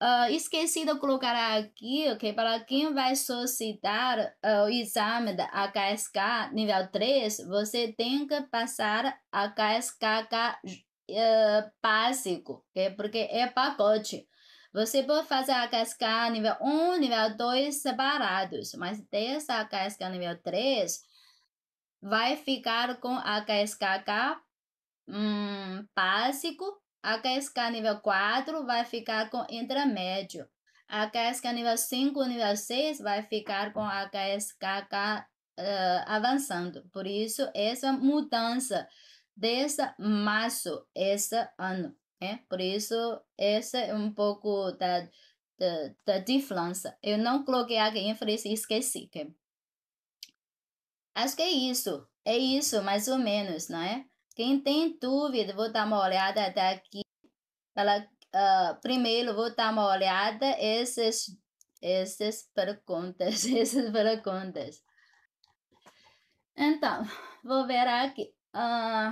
Uh, de colocar aqui, ok? Para quem vai solicitar uh, o exame da HSK nível 3, você tem que passar HSKK uh, ah, básico, ok? Porque é pacote. Você pode fazer a HSK nível 1, nível 2 separados, mas dessa HSK nível 3 vai ficar com HSKK um, básico a nível 4 vai ficar com intermédio. A nível 5, nível 6 vai ficar com a uh, avançando. Por isso, essa mudança desse março esse ano. né? Por isso, essa é um pouco da, da, da diferença. Eu não coloquei aqui em frente e esqueci. Okay? Acho que é isso. É isso, mais ou menos, não é? Quem tem dúvida, vou dar uma olhada daqui. Ela, uh, primeiro, vou dar uma olhada essas, essas perguntas. Essas perguntas. Então, vou ver aqui. Uh,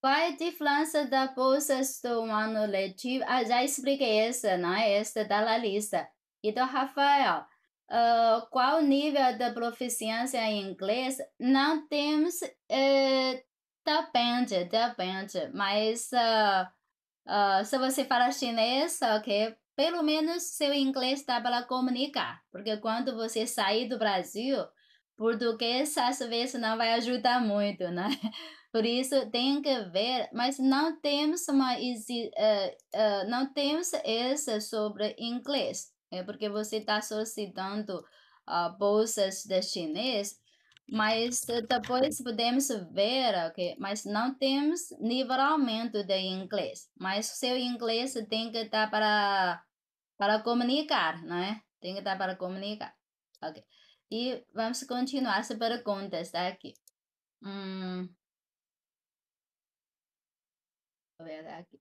Qual a diferença da bolsa do ano letivo? Ah, já expliquei essa, não é? Esta da lista. E do Rafael uh, qual nível da proficiência em inglês, não temos. Uh, depende, depende. Mas uh, se você fala chinês, ok, pelo menos seu inglês dá para comunicar. Porque quando você sair do Brasil, português às vezes não vai ajudar muito, né? Por isso tem que ver, mas não temos uma uh, uh, não temos essa sobre inglês é porque você está solicitando uh, bolsas de chinês, mas depois podemos ver, ok? Mas não temos nível aumento de inglês, mas seu inglês tem que estar tá para, para comunicar, não é? Tem que estar tá para comunicar, ok? E vamos continuar as perguntas daqui. Hum. Vou ver daqui.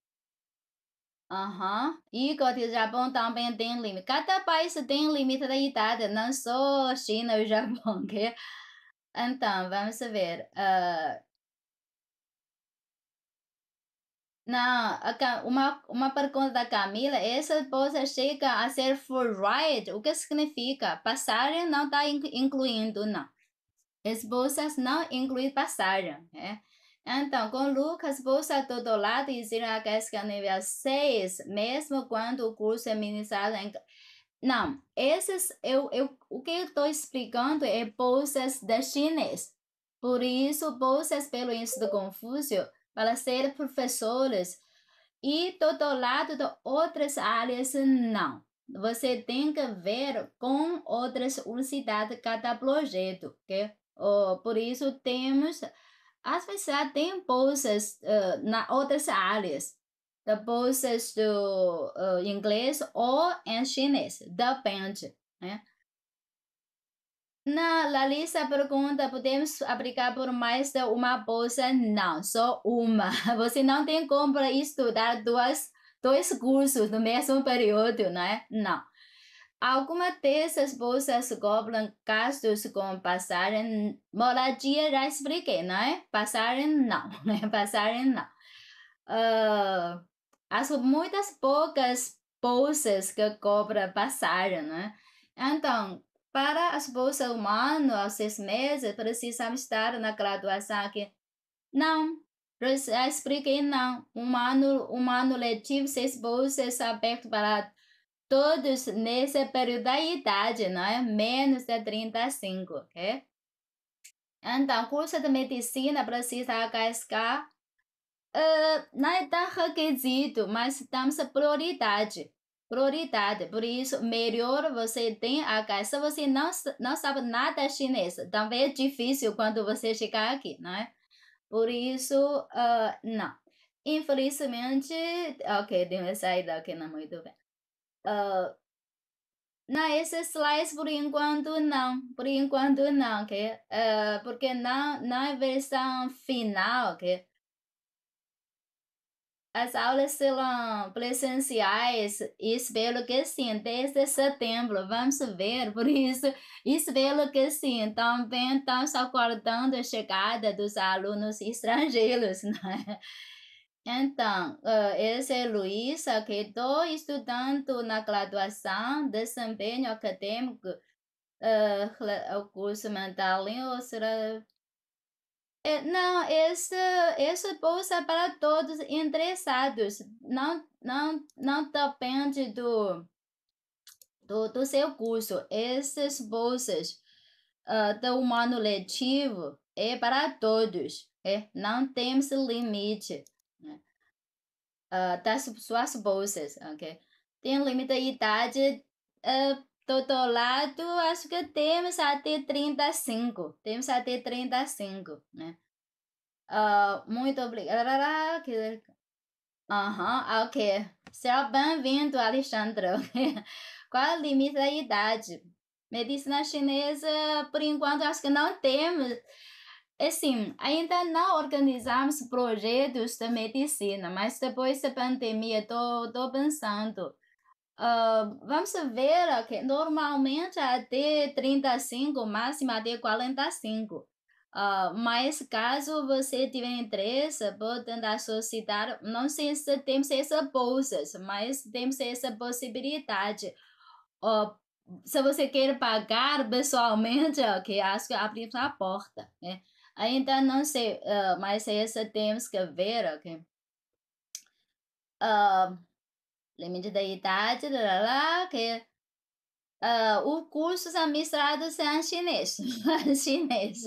Aham. Igor do Japão também tá tem limite. Cada país tem limite da idade, não só China e Japão. ok? Então, vamos ver. Uh... Não, uma, uma pergunta da Camila. Essa bolsa chega a ser full ride. O que significa? Passagem não está incluindo, não. Esposas não incluem passagem. Né? Ah, então, com Lucas, bolsa todo lado, e aqueles a é nível 6, mesmo quando o curso é ministrado em... Não, esses, eu, eu, o que eu estou explicando é bolsas de chinês. Por isso, bolsas pelo Instituto Confúcio, para ser professores. E todo lado de outras áreas, não. Você tem que ver com outras universidades cada projeto, ok? Oh, por isso, temos às vezes tem bolsas uh, na outras áreas, da bolsas do uh, inglês ou em chinês, depende, né? Na Larissa pergunta, podemos aplicar por mais de uma bolsa? Não, só uma. Você não tem como estudar duas, dois cursos no mesmo período, né? Não. Algumas dessas bolsas cobram gastos com passagem, moradia, já expliquei, é? Passagem não, né? Passagem não. Uh, as muitas poucas bolsas que cobram passagem, né? Então, para as bolsas humanas aos seis meses, precisamos estar na graduação aqui. Não, já expliquei não. Um ano, um ano letivo, seis bolsas aberto para todos nesse é período da idade, não é? Menos de 35, ok? Então, curso de medicina precisa HSK. Uh, não é tão requisito, mas damos prioridade. Prioridade, por isso, melhor você tem HSK. Se você não, não sabe nada chinês, também é difícil quando você chegar aqui, não é? Por isso, uh, não. Infelizmente, ok, deu saída daqui, não muito bem uh, não, esses slides por enquanto não, por enquanto não, ok? Uh, porque não, não é versão final, ok? As aulas serão presenciais, espero que sim, desde setembro, vamos ver, por isso, espero que sim, também então, estamos aguardando a chegada dos alunos estrangeiros, é? Então, esse é Luísa, que estou estudando na graduação de desempenho acadêmico, uh, o curso mandalinho será... É, não, esse, esse bolsa é para todos interessados, não, não, não depende do, do, do seu curso. Essas bolsas uh, do ano letivo é para todos, é? não temos limite uh, das suas bolsas, ok? Tem limite de idade uh, do lado, acho que temos até 35. Temos até 35, né? Uh, muito obrigada. Aham, ah, ok. Seja bem-vindo, Alexandre. Qual o limite da idade? Medicina chinesa, por enquanto, acho que não temos é assim, ainda não organizamos projetos de medicina, mas depois da pandemia estou pensando. Uh, vamos ver que normalmente até 35, máximo até 45. Uh, mas caso você tiver interesse, pode tentar solicitar. Não sei se temos essas bolsas, mas temos essa possibilidade. Uh, se você quer pagar pessoalmente, ok, acho que abrimos a porta. Né? Ainda então, não sei, uh, mas essa temos que ver, ok? Uh, limite da idade, lá, lá, que uh, o curso administrado é são chinês. chinês.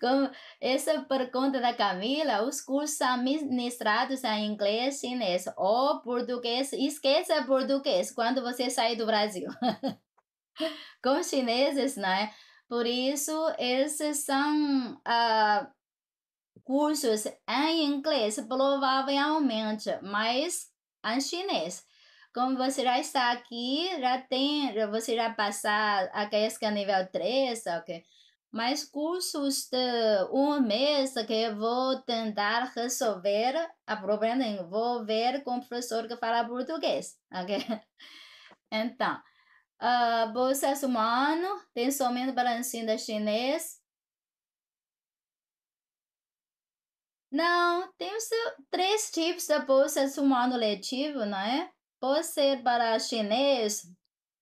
Como essa é pergunta da Camila, os cursos administrados em inglês, chinês ou português, esqueça português quando você sair do Brasil. Com chineses, não é por isso, esses são uh, cursos em inglês, provavelmente, mas em chinês. Como você já está aqui, já tem, você já passar aqueles que é nível 3, ok? Mas cursos de um mês que eu vou tentar resolver o problema, vou ver com o professor que fala português, ok? Então, uh, ah, bolsas humano, tem somente balancinda chinês. Não, temos três tipos de bolsas humano letivo, não é? Pode ser para chinês,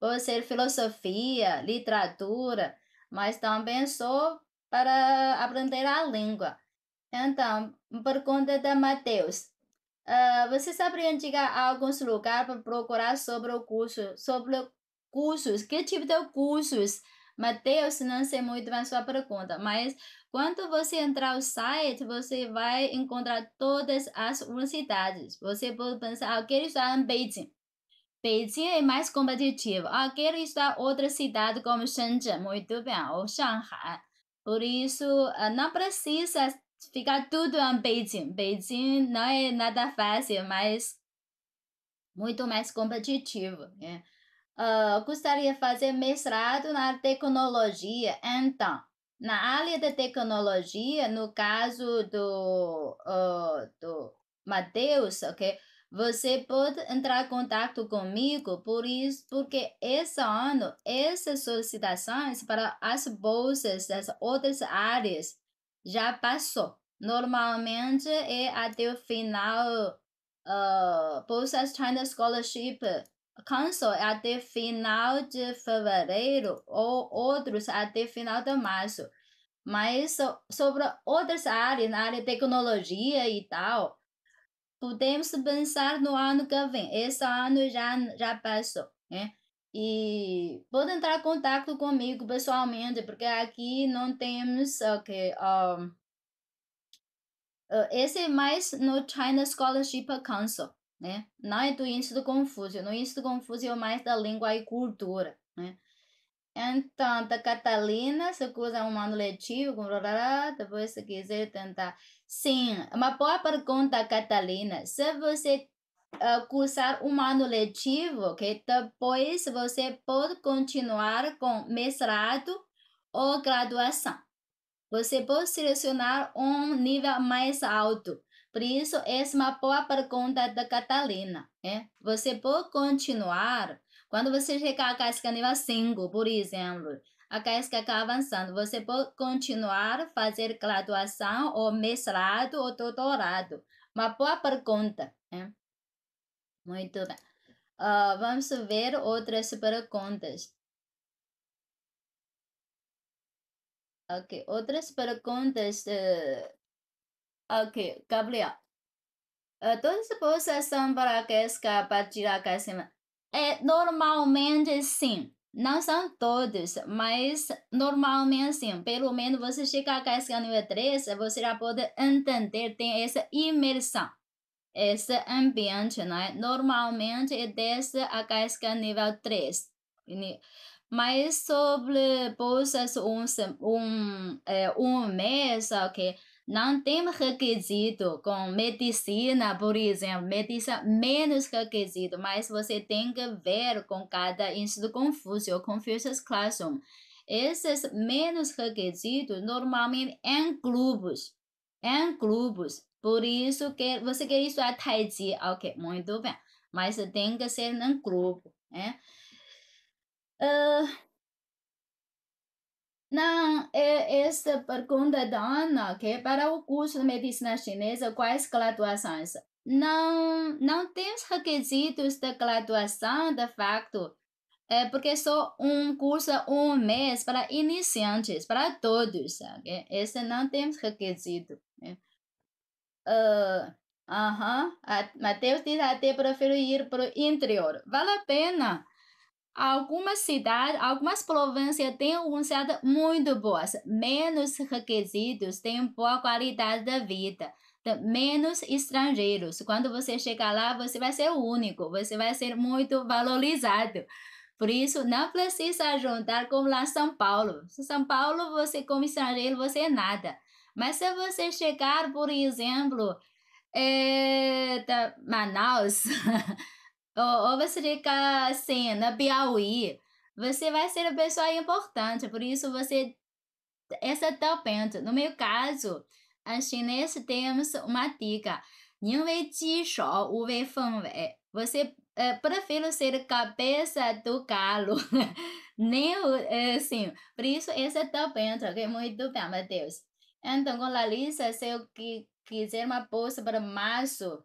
pode ser filosofia, literatura, mas também só para aprender a língua. Então, pergunta da Matheus. Uh, ah, você saberia indicar alguns lugares para procurar sobre o curso, sobre cursos, que tipo de cursos? Mateus, não sei muito bem a sua pergunta, mas quando você entrar no site, você vai encontrar todas as universidades. Você pode pensar, ah, eu quero estudar em Beijing. Beijing é mais competitivo. Ah, eu quero estudar outra cidade como Shenzhen, muito bem, ou Shanghai. Por isso, ah, não precisa ficar tudo em Beijing. Beijing não é nada fácil, mas muito mais competitivo. Né? uh, gostaria de fazer mestrado na tecnologia, então, na área da tecnologia, no caso do, uh, do Mateus, ok? Você pode entrar em contato comigo por isso, porque esse ano, essas solicitações para as bolsas das outras áreas já passou. Normalmente é até o final, uh, ah, Bolsas China Scholarship Council é até final de fevereiro ou outros até final de março. Mas sobre outras áreas, na área de tecnologia e tal, podemos pensar no ano que vem. Esse ano já, já passou, né? E pode entrar em contato comigo pessoalmente, porque aqui não temos o okay, um, esse é mais no China Scholarship Council né? Não é do índice do Confúcio. No índice do Confúcio é mais da língua e cultura, né? Então, da Catalina, se usa um ano letivo, depois se quiser tentar. Sim, uma boa pergunta, Catalina. Se você uh, eh, cursar um ano letivo, ok? Depois você pode continuar com mestrado ou graduação. Você pode selecionar um nível mais alto por isso, essa é uma boa pergunta da Catalina. Né? Você pode continuar quando você chegar à casca nível 5, por exemplo. A casca está avançando. Você pode continuar fazer graduação ou mestrado ou doutorado. Uma boa pergunta. Né? Muito bem. Uh, vamos ver outras perguntas. Ok, outras perguntas uh, Ok, Gabriel. Uh, as bolsas são para que escapar cá cima. É normalmente sim. Não são todos, mas normalmente sim. Pelo menos você chega a casca nível 3, você já pode entender, tem essa imersão. Esse ambiente, né? Normalmente é desce a casca nível 3. Mas sobre bolsas um, um, é, um mês, ok? não tem requisito com medicina, por exemplo, medicina menos requisito, mas você tem que ver com cada Instituto Confúcio, Confucius Classroom. Esses menos requisitos normalmente é em clubes, é em clubes. Por isso que você quer estudar Chi ok, muito bem, mas tem que ser em grupo, né? Uh, não, é, esta pergunta é da Ana, que é para o curso de medicina chinesa, quais graduações? Não, não temos requisitos de graduação, de facto. É porque só um curso, um mês para iniciantes, para todos. Okay? Esse não temos requisito. Né? Uh, ah, uh -huh. Matheus diz até prefiro ir para o interior. Vale a pena algumas cidades, algumas províncias têm um certo muito boas, menos requisitos, têm boa qualidade da vida, menos estrangeiros. Quando você chegar lá, você vai ser o único, você vai ser muito valorizado. Por isso, não precisa juntar como lá em São Paulo. Em São Paulo, você como estrangeiro, você é nada. Mas se você chegar, por exemplo, é, eh, da tá, Manaus, ou, você fica assim, na Piauí, você vai ser uma pessoa importante, por isso você essa depende. É no meu caso, em assim, chinês temos uma dica. É é, você é, prefere ser cabeça do galo, nem é, assim. Por isso, esse depende, ok? Muito bem, Matheus. Então, com Larissa, se eu quiser uma bolsa para março,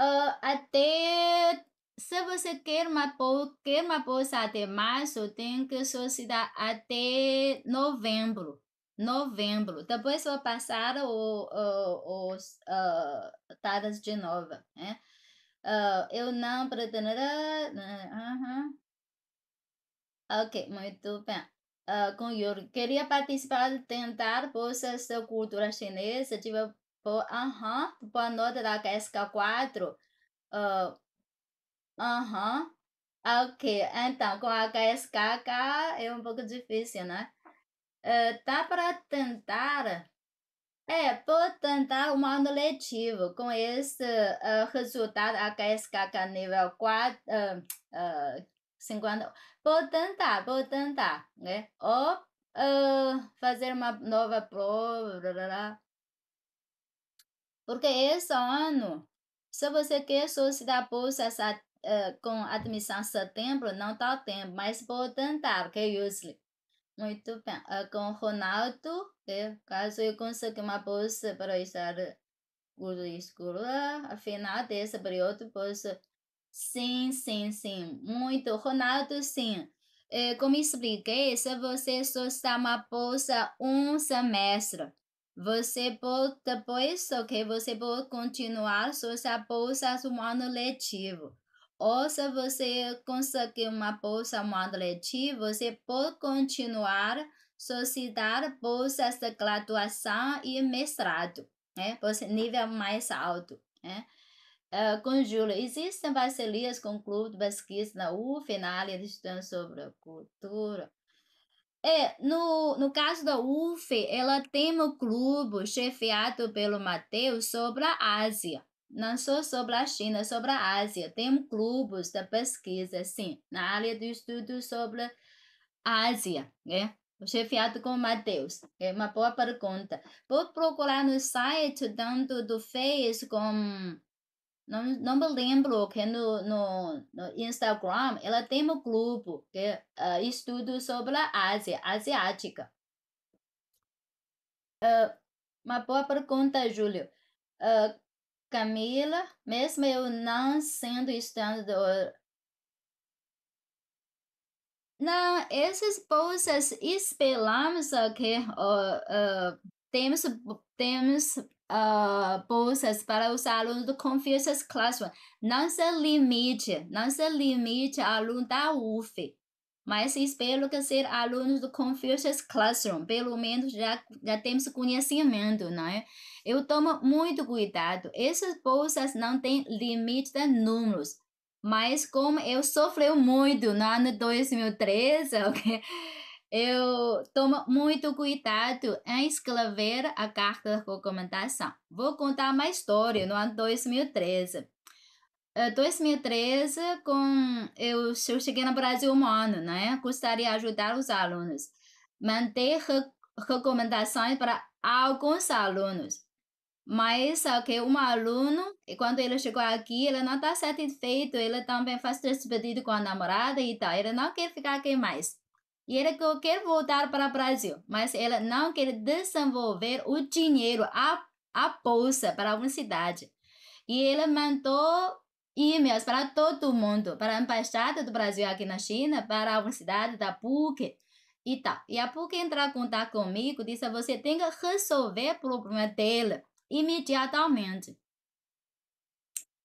Uh, até se você quer uma, quer uma bolsa até março, tem que solicitar até novembro. Novembro. Depois vou passar o, o, os uh, de novo. Né? Uh, eu não pretendo. Uhum. Ok, muito bem. Uh, com Yuri. Queria participar de tentar bolsas da cultura chinesa, tipo Boa, aham. Boa tipo, nota da KSK 4 Ah, Aham. Ok. Então, com a KSKK é um pouco difícil, né? Ah, dá para tentar. É, vou tentar um ano letivo com esse ah, resultado HSKK nível 4. ah, ah, 50. Vou tentar, vou tentar, né? Ou ah, fazer uma nova prova. blá, blá, blá. Porque esse ano, se você quer solicitar bolsa essa, uh, eh, com admissão em setembro, não está o tempo, mas vou tentar, ok, Yusli? É muito bem. Uh, com Ronaldo, caso eu consiga uma bolsa para estar curso escola, afinal desse período, posso Sim, sim, sim. Muito. Ronaldo, sim. Eh, como expliquei, se você solicitar uma bolsa um semestre, você pode, depois que você pode continuar sua bolsa é um ano letivo. Ou se você conseguir uma bolsa um ano letivo, você pode continuar solicitar bolsas de graduação e mestrado, né? Você nível mais alto, né? Uh, com Júlio, existem parcerias com o Clube de Pesquisa na UF na área de estudos sobre cultura. É, no, no caso da UF, ela tem um clube chefiado pelo Mateus sobre a Ásia. Não só sobre a China, sobre a Ásia. Tem clubes da pesquisa, sim, na área de estudo sobre a Ásia, né? Chefiado com Mateus. É uma boa pergunta. Vou procurar no site tanto do Facebook como não, não me lembro que no, no, no Instagram ela tem um grupo que uh, estuda sobre a Ásia, asiática. Uh, uma boa pergunta, Júlio. Uh, Camila, mesmo eu não sendo estudante não, essas bolsas esperamos que uh, uh, temos, temos uh, bolsas para os alunos do Confucius Classroom. Não se limite, não se limite aluno da UF, mas espero que ser alunos do Confucius Classroom, pelo menos já, já temos conhecimento, né? Eu tomo muito cuidado, essas bolsas não têm limite de números, mas como eu sofri muito no ano 2013, ok? Eu tomo muito cuidado em escrever a carta de recomendação. Vou contar uma história no ano 2013. Em 2013, com eu, eu cheguei no Brasil um ano, né? Gostaria de ajudar os alunos, manter re, recomendações para alguns alunos. Mas só okay, que um aluno, quando ele chegou aqui, ele não está satisfeito, ele também faz despedido com a namorada e tal, ele não quer ficar aqui mais. E ele quer voltar para o Brasil, mas ela não quer desenvolver o dinheiro, a, a bolsa para uma cidade. E ele mandou e-mails para todo mundo, para a Embaixada do Brasil aqui na China, para a cidade da PUC e tal. E a PUC entrou em contato comigo, disse: você tem que resolver o problema dela imediatamente.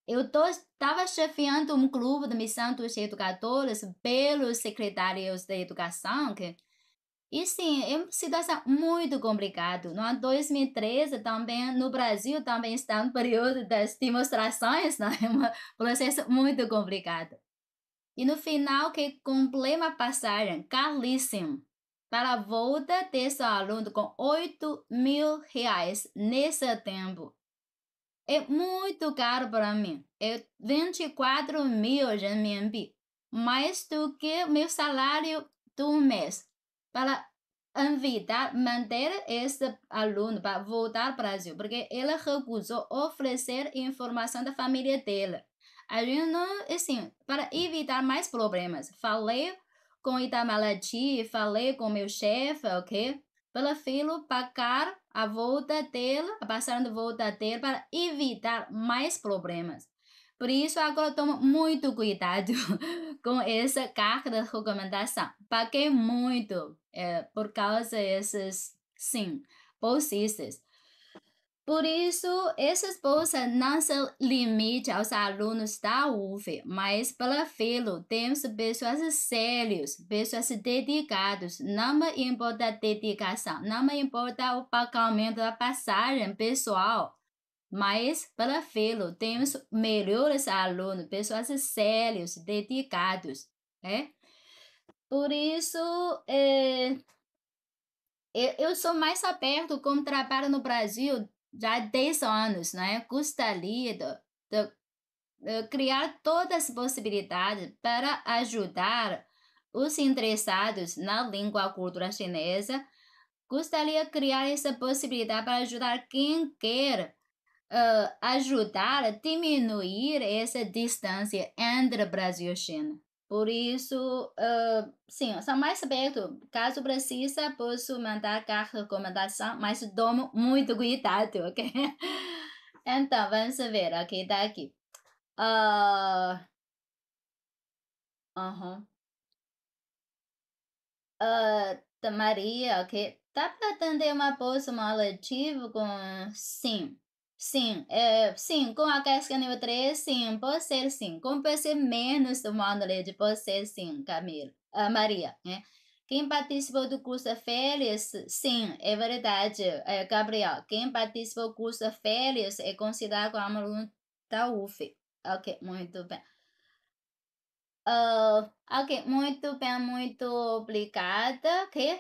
Eu estava chefiando um clube de dos educadores pelos secretários de educação. Que, e sim, é uma situação muito complicada. No ano 2013, também, no Brasil, também está no período das demonstrações, né? é um processo muito complicado. E no final, que completa uma passagem caríssima para a volta desse aluno com 8 mil reais nesse tempo. É muito caro para mim. É 24 mil RMB, mais do que meu salário do mês. Para evitar manter esse aluno para voltar ao Brasil, porque ele recusou oferecer informação da família dele. A gente não, assim, para evitar mais problemas, falei com Itamalaty, falei com meu chefe, ok? pelo filho pagar a volta dele, passando a volta dele para evitar mais problemas. Por isso, agora tomo muito cuidado com essa carta de recomendação. Paguei muito é, por causa desses, sim, bolsistas. Por isso, essas bolsas não se limitam aos alunos da UF, mas para filo temos pessoas sérias, pessoas dedicadas. Não me importa a dedicação, não me importa o pagamento da passagem pessoal. Mas para filo temos melhores alunos, pessoas sérias, dedicadas. É? Né? Por isso, é, eu sou mais aberto como trabalho no Brasil já 10 anos, né, gostaria de, de, eh, de criar todas as possibilidades para ajudar os interessados na língua e cultura chinesa. Gostaria de criar essa possibilidade para ajudar quem quer uh, ajudar a diminuir essa distância entre Brasil e China. Por isso, uh, sim, são mais abertos. Caso precisa, posso mandar carta recomendação, mas tomo muito cuidado, ok? Então, vamos ver, ok, daqui. Tá uh, uhum. uh, Maria, ok? Dá para atender uma bolsa, um com sim. Sim, é, sim, com a casca nível 3, sim, pode ser sim. Com PC menos do Monolith, pode ser sim, Camila, uh, Maria, né? Quem participou do curso é Félix, sim, é verdade, é, Gabriel. Quem participou do curso é Félix é considerado como aluno da UF. Ok, muito bem. Uh, ok, muito bem, muito obrigada. Ok?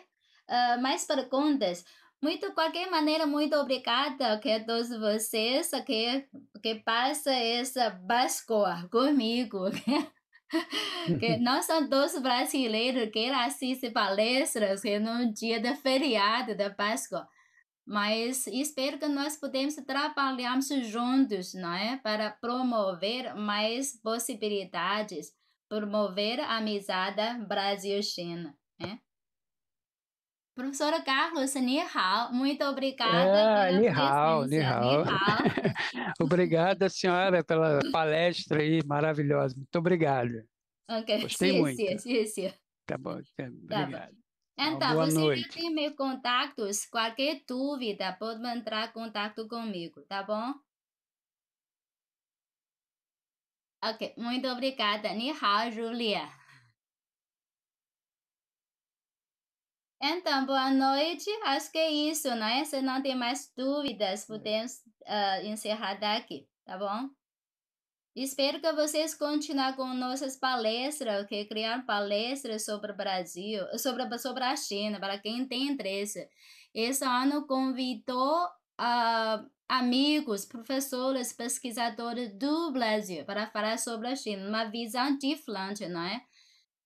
Uh, mais perguntas? Muito, qualquer maneira, muito obrigada que a todos vocês que, que passam é essa Páscoa comigo. que não são todos brasileiros que assistem palestras que no dia da feriado da Páscoa, mas espero que nós podemos trabalhar juntos, não é, para promover mais possibilidades, promover a amizade Brasil-China, né? Professora Carlos, Nihal, muito obrigada. É, Nihal, Nihal. obrigada, senhora, pela palestra aí maravilhosa. Muito obrigado. Ok, Gostei sim, muito. Sim, sim, sim. Tá bom, obrigado. Tá, tá bom. Então, Boa você noite. já tem meus contatos. Qualquer dúvida, pode entrar em contato comigo, tá bom? Ok, muito obrigada. Nihal, Julia. Então, boa noite. Acho que é isso, né? Se não tem mais dúvidas, hum. podemos uh, encerrar daqui, tá bom? Espero que vocês continuem com nossas palestras, que criar palestras sobre o Brasil, sobre, sobre a China, para quem tem interesse. Esse ano convidou uh, amigos, professores, pesquisadores do Brasil para falar sobre a China, uma visão diferente, não é?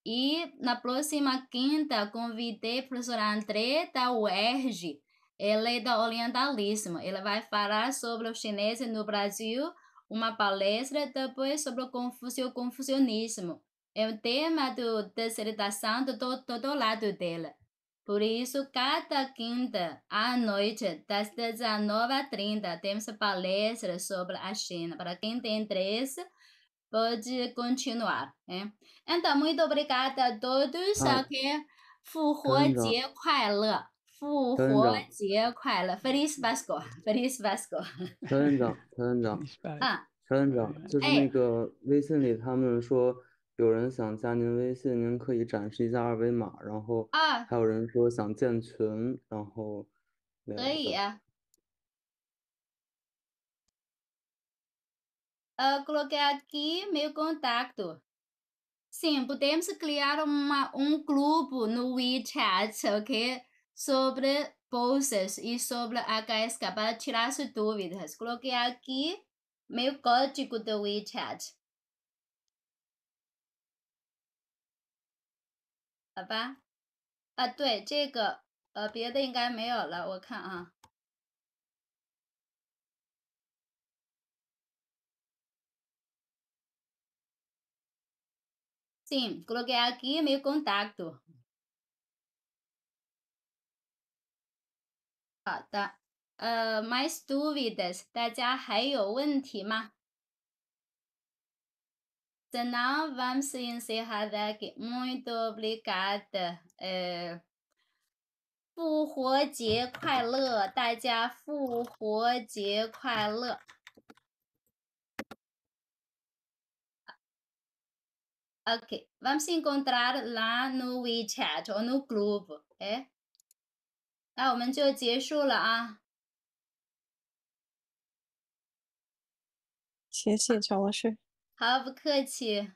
E na próxima quinta, convidei a professora André da UERJ. Ela é da orientalismo. Ela vai falar sobre o chinês no Brasil, uma palestra depois sobre o Confúcio confucionismo. É o tema do dissertação do lado dela. Por isso, cada quinta à noite, das 19h30, temos palestra sobre a China. Para quem tem interesse, 保持光取暖，哎，俺大妹都把你搞得多多上去，复活节快乐，复活节快乐，Feliz Navidad，Feliz Navidad，乔院长，乔院长，嗯，乔院长，就是那个微信里他们说有人想加您微信，您可以展示一下二维码，然后，啊，还有人说想建群，然后，可以。uh, coloquei aqui meu contato. Sim, podemos criar uma, um grupo no WeChat, ok? Sobre bolsas e sobre HSK para tirar as dúvidas. Coloquei aqui meu código do WeChat tá bom WeChat. 好吧，啊，对这个，呃，别的应该没有了，我看啊。Ah, Sim, coloquei aqui meu contato. Tá. Ah, mais dúvidas? contato. 好的，呃，mais tá dúvidas，大家还有问题吗？Senão vamos encerrar aqui. Muito obrigada. 呃，复活节快乐，大家复活节快乐。Eh, OK，vamos encontrar la n o w e chat ou o globo，哎，那我们就结束了啊。谢谢，乔老师。好，不客气。